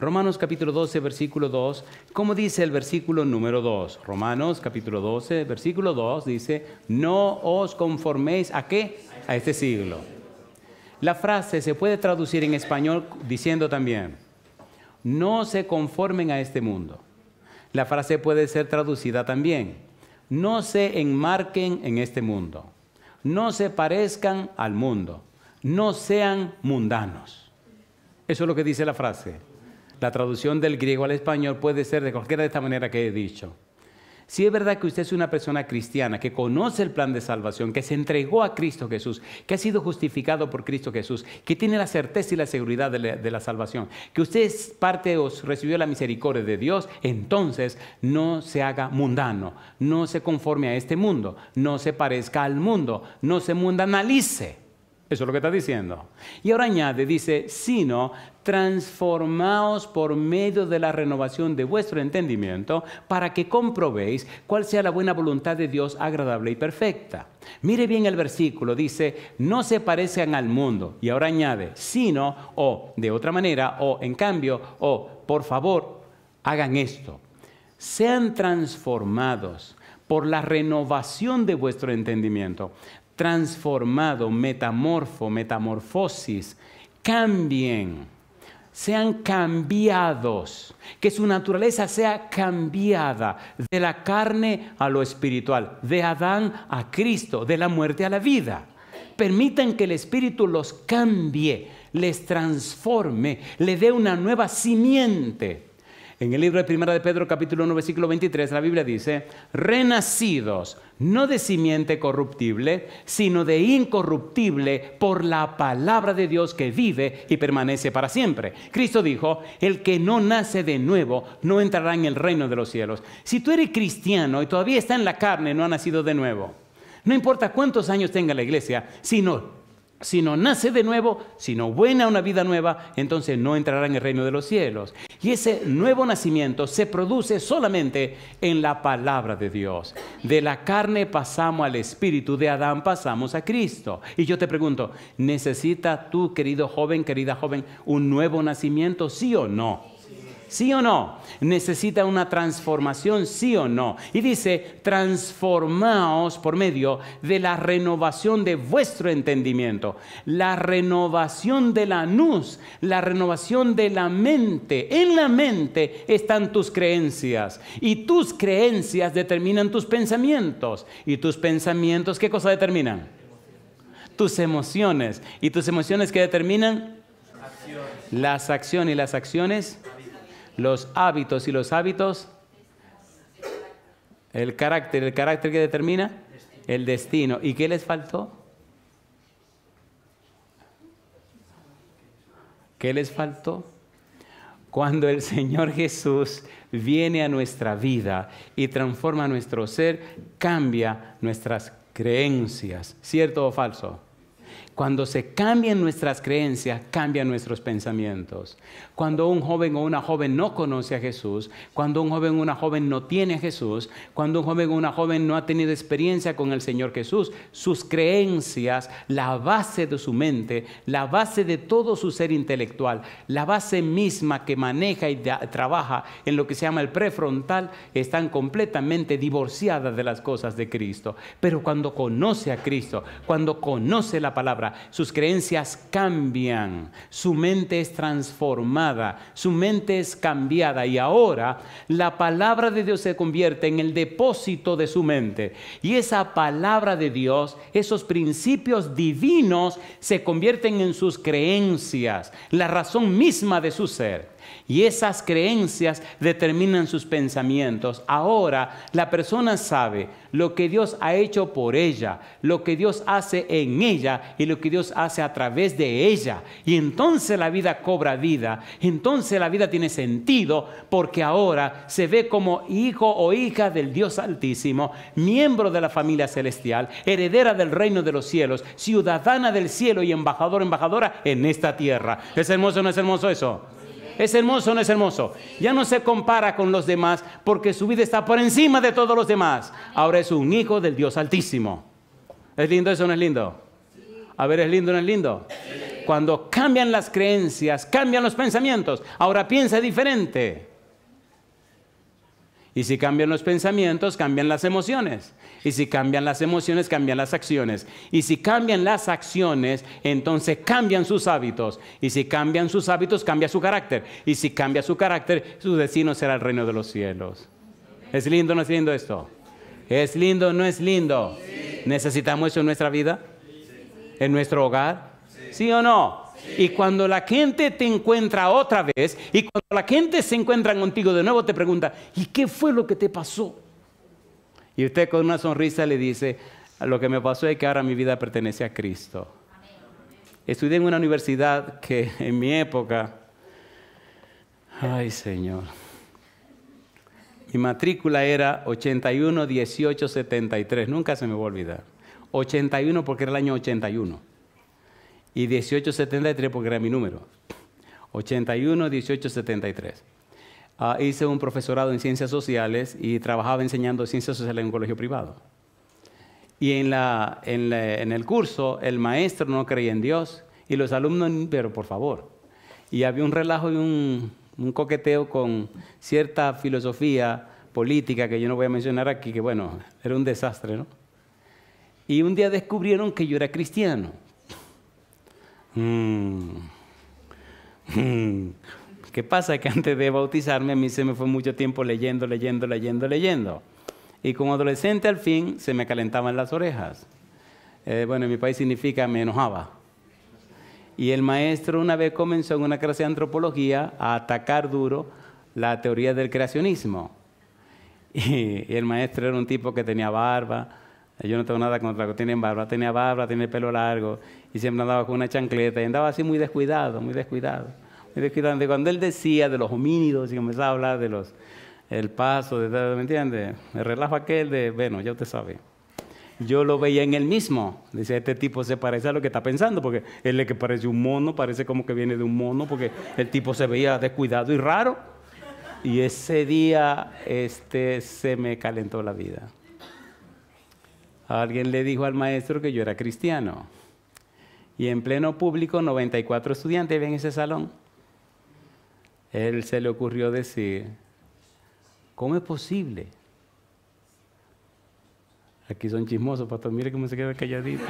Romanos capítulo 12, versículo 2, ¿cómo dice el versículo número 2, Romanos capítulo 12, versículo 2 dice, no os conforméis a qué? A este siglo. La frase se puede traducir en español diciendo también, no se conformen a este mundo. La frase puede ser traducida también, no se enmarquen en este mundo, no se parezcan al mundo, no sean mundanos. Eso es lo que dice la frase la traducción del griego al español puede ser de cualquiera de esta manera que he dicho. Si es verdad que usted es una persona cristiana, que conoce el plan de salvación, que se entregó a Cristo Jesús, que ha sido justificado por Cristo Jesús, que tiene la certeza y la seguridad de la, salvación, que usted es parte o recibió la misericordia de Dios, entonces no se haga mundano, no se conforme a este mundo, no se parezca al mundo, no se mundanalice. Eso es lo que está diciendo. Y ahora añade, dice, sino transformaos por medio de la renovación de vuestro entendimiento para que comprobéis cuál sea la buena voluntad de Dios agradable y perfecta. Mire bien el versículo, dice, no se parezcan al mundo. Y ahora añade, sino, o de otra manera, o en cambio, o por favor, hagan esto. Sean transformados por la renovación de vuestro entendimiento transformado, metamorfo, metamorfosis, cambien, sean cambiados, que su naturaleza sea cambiada de la carne a lo espiritual, de Adán a Cristo, de la muerte a la vida. Permitan que el Espíritu los cambie, les transforme, le dé una nueva simiente en el libro de Primera de Pedro, capítulo 1, versículo 23, la Biblia dice, renacidos no de simiente corruptible, sino de incorruptible por la palabra de Dios que vive y permanece para siempre. Cristo dijo, el que no nace de nuevo no entrará en el reino de los cielos. Si tú eres cristiano y todavía está en la carne, no ha nacido de nuevo. No importa cuántos años tenga la iglesia, sino si no nace de nuevo, si no buena una vida nueva, entonces no entrará en el reino de los cielos. Y ese nuevo nacimiento se produce solamente en la palabra de Dios. De la carne pasamos al espíritu, de Adán pasamos a Cristo. Y yo te pregunto, ¿necesita tú, querido joven, querida joven, un nuevo nacimiento, sí o no? ¿Sí o no? Necesita una transformación, sí o no. Y dice, transformaos por medio de la renovación de vuestro entendimiento, la renovación de la luz, la renovación de la mente. En la mente están tus creencias y tus creencias determinan tus pensamientos. ¿Y tus pensamientos qué cosa determinan? Tus emociones. ¿Y tus emociones qué determinan? Las acciones y las acciones los hábitos y los hábitos el carácter, el carácter que determina el destino. ¿Y qué les faltó? ¿Qué les faltó? Cuando el Señor Jesús viene a nuestra vida y transforma nuestro ser, cambia nuestras creencias, ¿cierto o falso? Cuando se cambian nuestras creencias, cambian nuestros pensamientos. Cuando un joven o una joven no conoce a Jesús, cuando un joven o una joven no tiene a Jesús, cuando un joven o una joven no ha tenido experiencia con el Señor Jesús, sus creencias, la base de su mente, la base de todo su ser intelectual, la base misma que maneja y trabaja en lo que se llama el prefrontal, están completamente divorciadas de las cosas de Cristo. Pero cuando conoce a Cristo, cuando conoce la palabra, sus creencias cambian, su mente es transformada, su mente es cambiada y ahora la palabra de Dios se convierte en el depósito de su mente. Y esa palabra de Dios, esos principios divinos se convierten en sus creencias, la razón misma de su ser. Y esas creencias determinan sus pensamientos. Ahora la persona sabe lo que Dios ha hecho por ella, lo que Dios hace en ella y lo que Dios hace a través de ella. Y entonces la vida cobra vida, entonces la vida tiene sentido porque ahora se ve como hijo o hija del Dios Altísimo, miembro de la familia celestial, heredera del reino de los cielos, ciudadana del cielo y embajador, embajadora en esta tierra. ¿Es hermoso o no es hermoso eso? ¿Es hermoso o no es hermoso? Ya no se compara con los demás porque su vida está por encima de todos los demás. Ahora es un hijo del Dios Altísimo. ¿Es lindo eso o no es lindo? A ver, ¿es lindo o no es lindo? Cuando cambian las creencias, cambian los pensamientos, ahora piensa diferente. Y si cambian los pensamientos, cambian las emociones. Y si cambian las emociones, cambian las acciones. Y si cambian las acciones, entonces cambian sus hábitos. Y si cambian sus hábitos, cambia su carácter. Y si cambia su carácter, su destino será el reino de los cielos. ¿Es lindo o no es lindo esto? ¿Es lindo o no es lindo? ¿Necesitamos eso en nuestra vida? ¿En nuestro hogar? ¿Sí o no? Y cuando la gente te encuentra otra vez, y cuando la gente se encuentra contigo de nuevo, te pregunta, ¿y qué fue lo que te pasó? Y usted con una sonrisa le dice, lo que me pasó es que ahora mi vida pertenece a Cristo. Estudié en una universidad que en mi época, ay Señor, mi matrícula era 81 18 nunca se me va a olvidar. 81 porque era el año 81 y 1873 porque era mi número. 81 18 Ah, hice un profesorado en ciencias sociales y trabajaba enseñando ciencias sociales en un colegio privado. Y en, la, en, el curso el maestro no creía en Dios y los alumnos, pero por favor. Y había un relajo y un, coqueteo con cierta filosofía política que yo no voy a mencionar aquí, que bueno, era un desastre, ¿no? Y un día descubrieron que yo era cristiano. Mm. Mm. ¿Qué pasa? Que antes de bautizarme a mí se me fue mucho tiempo leyendo, leyendo, leyendo, leyendo. Y como adolescente al fin se me calentaban las orejas. Eh, bueno, en mi país significa me enojaba. Y el maestro una vez comenzó en una clase de antropología a atacar duro la teoría del creacionismo. Y, el maestro era un tipo que tenía barba, yo no tengo nada contra que tienen barba, tenía barba, tenía pelo largo y siempre andaba con una chancleta y andaba así muy descuidado, muy descuidado de cuando él decía de los homínidos y comenzaba a hablar de los, el paso, de, ¿me entiendes? El relajo aquel de, bueno, ya usted sabe. Yo lo veía en él mismo. Dice, este tipo se parece a lo que está pensando, porque él es que parece un mono, parece como que viene de un mono, porque el tipo se veía descuidado y raro. Y ese día este, se me calentó la vida. Alguien le dijo al maestro que yo era cristiano. Y en pleno público, 94 estudiantes ven ese salón él se le ocurrió decir, ¿cómo es posible? Aquí son chismosos, pastor, mire cómo se queda calladito.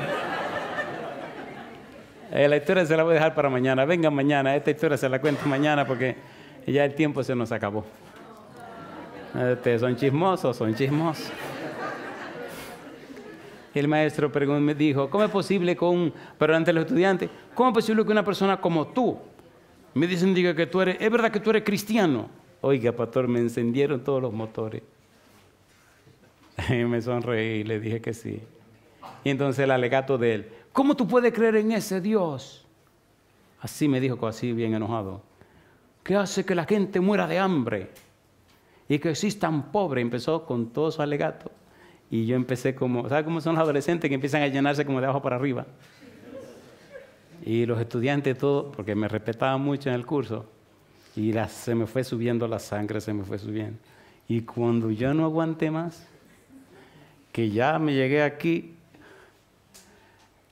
Eh, la historia se la voy a dejar para mañana. Venga mañana, esta historia se la cuento mañana porque ya el tiempo se nos acabó. Este, son chismosos, son chismosos. El maestro me dijo, ¿cómo es posible con pero ante los estudiantes, cómo es posible que una persona como tú, me dicen, diga que tú eres, es verdad que tú eres cristiano. Oiga, pastor, me encendieron todos los motores. Y me sonreí y le dije que sí. Y entonces el alegato de él, ¿cómo tú puedes creer en ese Dios? Así me dijo, así bien enojado. ¿Qué hace que la gente muera de hambre? Y que existan pobre Empezó con todo su alegato. Y yo empecé como, ¿sabes cómo son los adolescentes que empiezan a llenarse como de abajo para arriba? Y los estudiantes, todo, porque me respetaban mucho en el curso, y se me fue subiendo la sangre, se me fue subiendo. Y cuando yo no aguanté más, que ya me llegué aquí,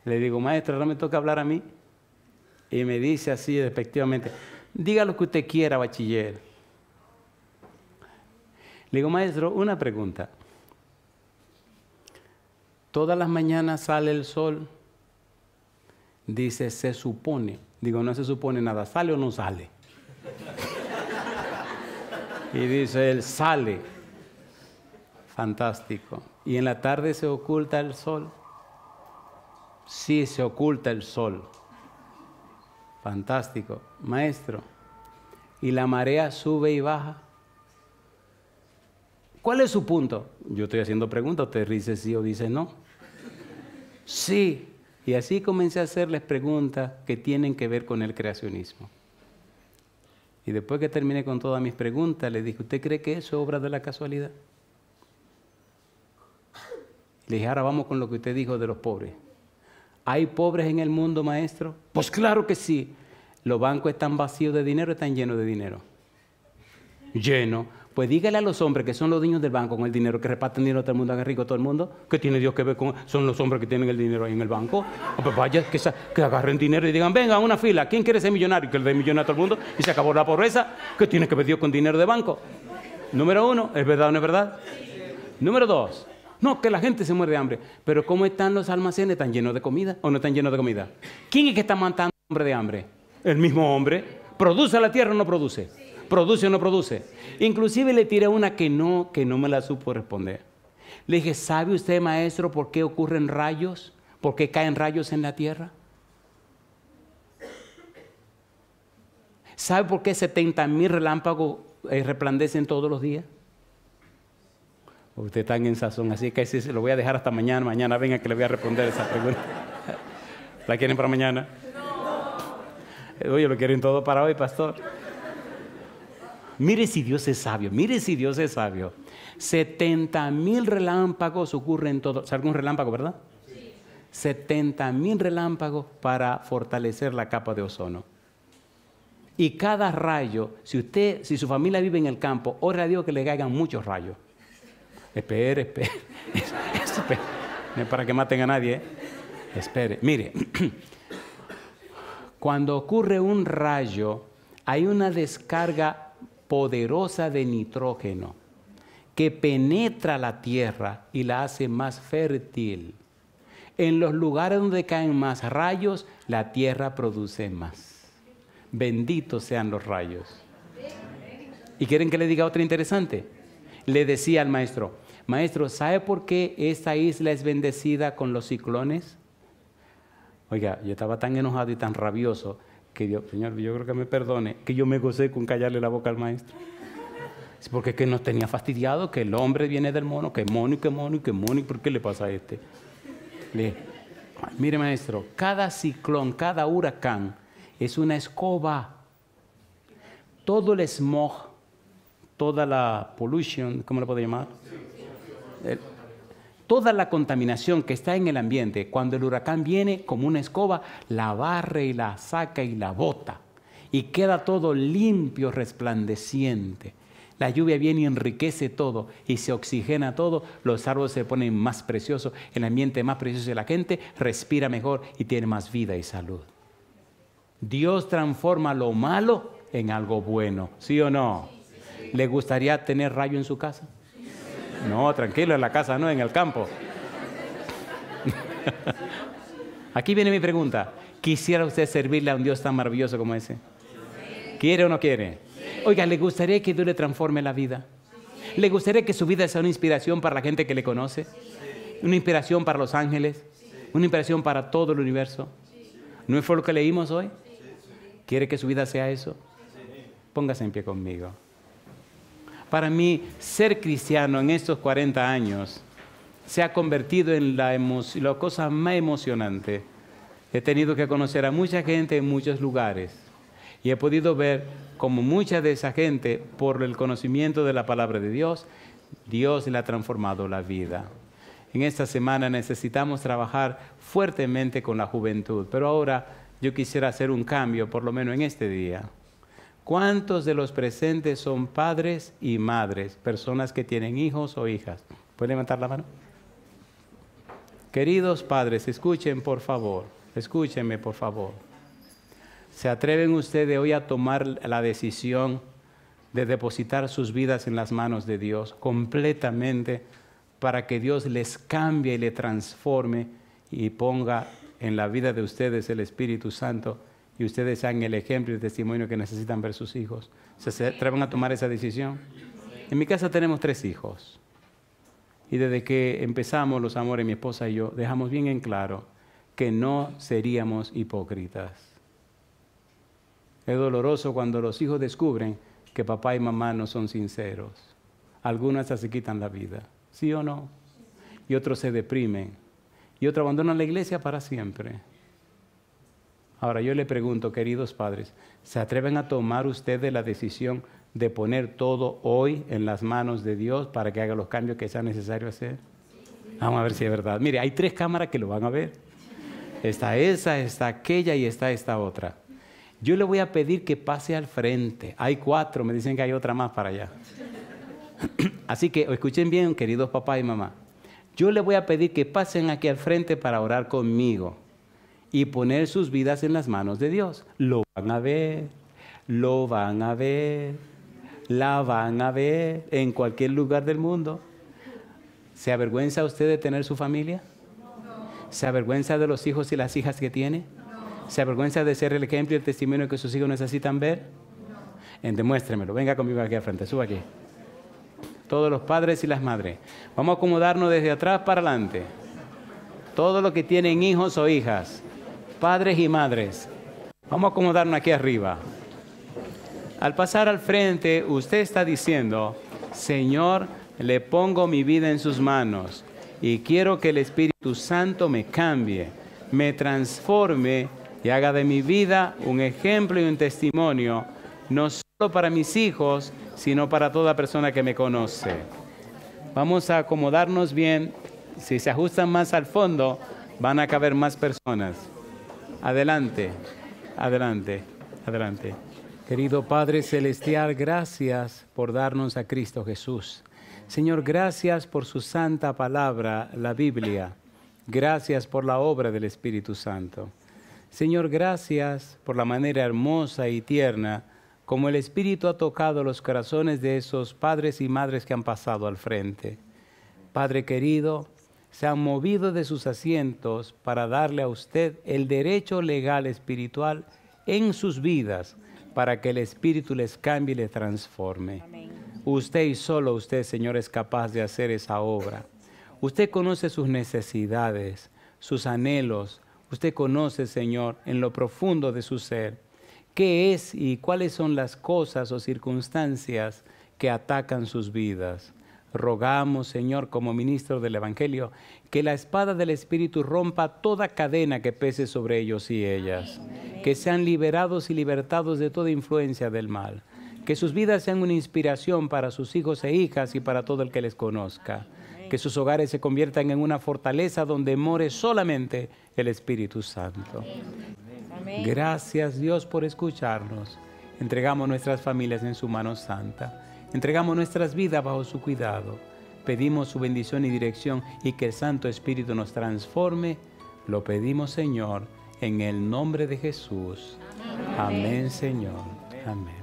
le digo, maestro, ¿no me toca hablar a mí. Y me dice así, despectivamente, diga lo que usted quiera, bachiller. Le digo, maestro, una pregunta. Todas las mañanas sale el sol dice, se supone. Digo, no se supone nada, ¿sale o no sale? y dice él, sale. Fantástico. Y en la tarde se oculta el sol. Sí, se oculta el sol. Fantástico. Maestro, ¿y la marea sube y baja? ¿Cuál es su punto? Yo estoy haciendo preguntas, usted dice sí o dice no. Sí, y así comencé a hacerles preguntas que tienen que ver con el creacionismo. Y después que terminé con todas mis preguntas, le dije, ¿usted cree que eso es obra de la casualidad? Le dije, ahora vamos con lo que usted dijo de los pobres. ¿Hay pobres en el mundo, maestro? Pues claro que sí. Los bancos están vacíos de dinero, están llenos de dinero. Lleno. Pues dígale a los hombres que son los niños del banco con el dinero, que reparten dinero a todo el mundo, hagan rico todo el mundo, que tiene Dios que ver con, son los hombres que tienen el dinero ahí en el banco. Ah, pues vaya, que, agarren dinero y digan, venga, una fila, ¿quién quiere ser millonario? Que le dé millonario a todo el mundo y se acabó la pobreza, ¿Qué tiene que ver Dios con dinero de banco. Número uno, ¿es verdad o no es verdad? Número dos, no, que la gente se muere de hambre. Pero ¿cómo están los almacenes? ¿Están llenos de comida o no están llenos de comida? ¿Quién es que está matando hombre de hambre? El mismo hombre. ¿Produce la tierra o no produce? ¿Produce o no produce? Inclusive le tiré una que no, que no me la supo responder. Le dije, ¿sabe usted, maestro, por qué ocurren rayos? ¿Por qué caen rayos en la tierra? ¿Sabe por qué 70 mil relámpagos eh, resplandecen todos los días? Usted está en sazón, así que si se lo voy a dejar hasta mañana. Mañana venga que le voy a responder esa pregunta. ¿La quieren para mañana? No. Oye, lo quieren todo para hoy, pastor. Mire si Dios es sabio, mire si Dios es sabio. 70 mil relámpagos ocurren todos. ¿Sabe algún relámpago, verdad? Sí. 70 mil relámpagos para fortalecer la capa de ozono. Y cada rayo, si usted, si su familia vive en el campo, ora a Dios que le caigan muchos rayos. Espere, espere. espere. No es para que maten a nadie. ¿eh? Espere. Mire, cuando ocurre un rayo, hay una descarga poderosa de nitrógeno que penetra la tierra y la hace más fértil. En los lugares donde caen más rayos, la tierra produce más. Benditos sean los rayos. ¿Y quieren que le diga otra interesante? Le decía al maestro, maestro, ¿sabe por qué esta isla es bendecida con los ciclones? Oiga, yo estaba tan enojado y tan rabioso Señor, yo creo que me perdone, que yo me gocé con callarle la boca al maestro. Es porque que nos tenía fastidiado, que el hombre viene del mono, que mono que mono que mono, y por qué le pasa a este. mire maestro, cada ciclón, cada huracán es una escoba. Todo el smog, toda la pollution, ¿cómo lo puedo llamar? toda la contaminación que está en el ambiente, cuando el huracán viene como una escoba, la barre y la saca y la bota. Y queda todo limpio, resplandeciente. La lluvia viene y enriquece todo y se oxigena todo, los árboles se ponen más preciosos, el ambiente más precioso y la gente respira mejor y tiene más vida y salud. Dios transforma lo malo en algo bueno, ¿sí o no? ¿Le gustaría tener rayo en su casa? No, tranquilo, en la casa no, en el campo. Aquí viene mi pregunta. ¿Quisiera usted servirle a un Dios tan maravilloso como ese? ¿Quiere o no quiere? Oiga, ¿le gustaría que Dios le transforme la vida? ¿Le gustaría que su vida sea una inspiración para la gente que le conoce? ¿Una inspiración para los ángeles? ¿Una inspiración para todo el universo? ¿No fue lo que leímos hoy? ¿Quiere que su vida sea eso? Póngase en pie conmigo. Para mí, ser cristiano en estos 40 años se ha convertido en la, cosa más emocionante. He tenido que conocer a mucha gente en muchos lugares y he podido ver como mucha de esa gente, por el conocimiento de la palabra de Dios, Dios le ha transformado la vida. En esta semana necesitamos trabajar fuertemente con la juventud, pero ahora yo quisiera hacer un cambio, por lo menos en este día. ¿Cuántos de los presentes son padres y madres, personas que tienen hijos o hijas? ¿Pueden levantar la mano? Queridos padres, escuchen por favor, escúchenme por favor. ¿Se atreven ustedes hoy a tomar la decisión de depositar sus vidas en las manos de Dios completamente para que Dios les cambie y le transforme y ponga en la vida de ustedes el Espíritu Santo y ustedes saben el ejemplo y el testimonio que necesitan ver sus hijos. ¿Se atreven a tomar esa decisión? En mi casa tenemos tres hijos. Y desde que empezamos los amores, mi esposa y yo, dejamos bien en claro que no seríamos hipócritas. Es doloroso cuando los hijos descubren que papá y mamá no son sinceros. Algunos hasta se quitan la vida, ¿sí o no? Y otros se deprimen. Y otros abandonan la iglesia para siempre. Ahora yo le pregunto, queridos padres, ¿se atreven a tomar ustedes la decisión de poner todo hoy en las manos de Dios para que haga los cambios que sea necesario hacer? Vamos a ver si es verdad. Mire, hay tres cámaras que lo van a ver. Está esa, está aquella y está esta otra. Yo le voy a pedir que pase al frente. Hay cuatro, me dicen que hay otra más para allá. Así que escuchen bien, queridos papá y mamá. Yo le voy a pedir que pasen aquí al frente para orar conmigo y poner sus vidas en las manos de Dios. Lo van a ver, lo van a ver, la van a ver en cualquier lugar del mundo. ¿Se avergüenza usted de tener su familia? ¿Se avergüenza de los hijos y las hijas que tiene? ¿Se avergüenza de ser el ejemplo y el testimonio que sus hijos necesitan ver? En, demuéstremelo, venga conmigo aquí al frente, suba aquí. Todos los padres y las madres. Vamos a acomodarnos desde atrás para adelante. Todos los que tienen hijos o hijas padres y madres. Vamos a acomodarnos aquí arriba. Al pasar al frente, usted está diciendo, Señor, le pongo mi vida en sus manos y quiero que el Espíritu Santo me cambie, me transforme y haga de mi vida un ejemplo y un testimonio, no solo para mis hijos, sino para toda persona que me conoce. Vamos a acomodarnos bien. Si se ajustan más al fondo, van a caber más personas. Adelante, adelante, adelante. Querido Padre Celestial, gracias por darnos a Cristo Jesús. Señor, gracias por su santa palabra, la Biblia. Gracias por la obra del Espíritu Santo. Señor, gracias por la manera hermosa y tierna como el Espíritu ha tocado los corazones de esos padres y madres que han pasado al frente. Padre querido, se han movido de sus asientos para darle a usted el derecho legal espiritual en sus vidas para que el Espíritu les cambie y les transforme. Usted y solo usted, Señor, es capaz de hacer esa obra. Usted conoce sus necesidades, sus anhelos. Usted conoce, Señor, en lo profundo de su ser, qué es y cuáles son las cosas o circunstancias que atacan sus vidas. Rogamos, Señor, como ministro del Evangelio, que la espada del Espíritu rompa toda cadena que pese sobre ellos y ellas, que sean liberados y libertados de toda influencia del mal, que sus vidas sean una inspiración para sus hijos e hijas y para todo el que les conozca, que sus hogares se conviertan en una fortaleza donde more solamente el Espíritu Santo. Gracias Dios por escucharnos. Entregamos nuestras familias en su mano santa. Entregamos nuestras vidas bajo su cuidado. Pedimos su bendición y dirección y que el Santo Espíritu nos transforme. Lo pedimos, Señor, en el nombre de Jesús. Amén, Señor. Amén.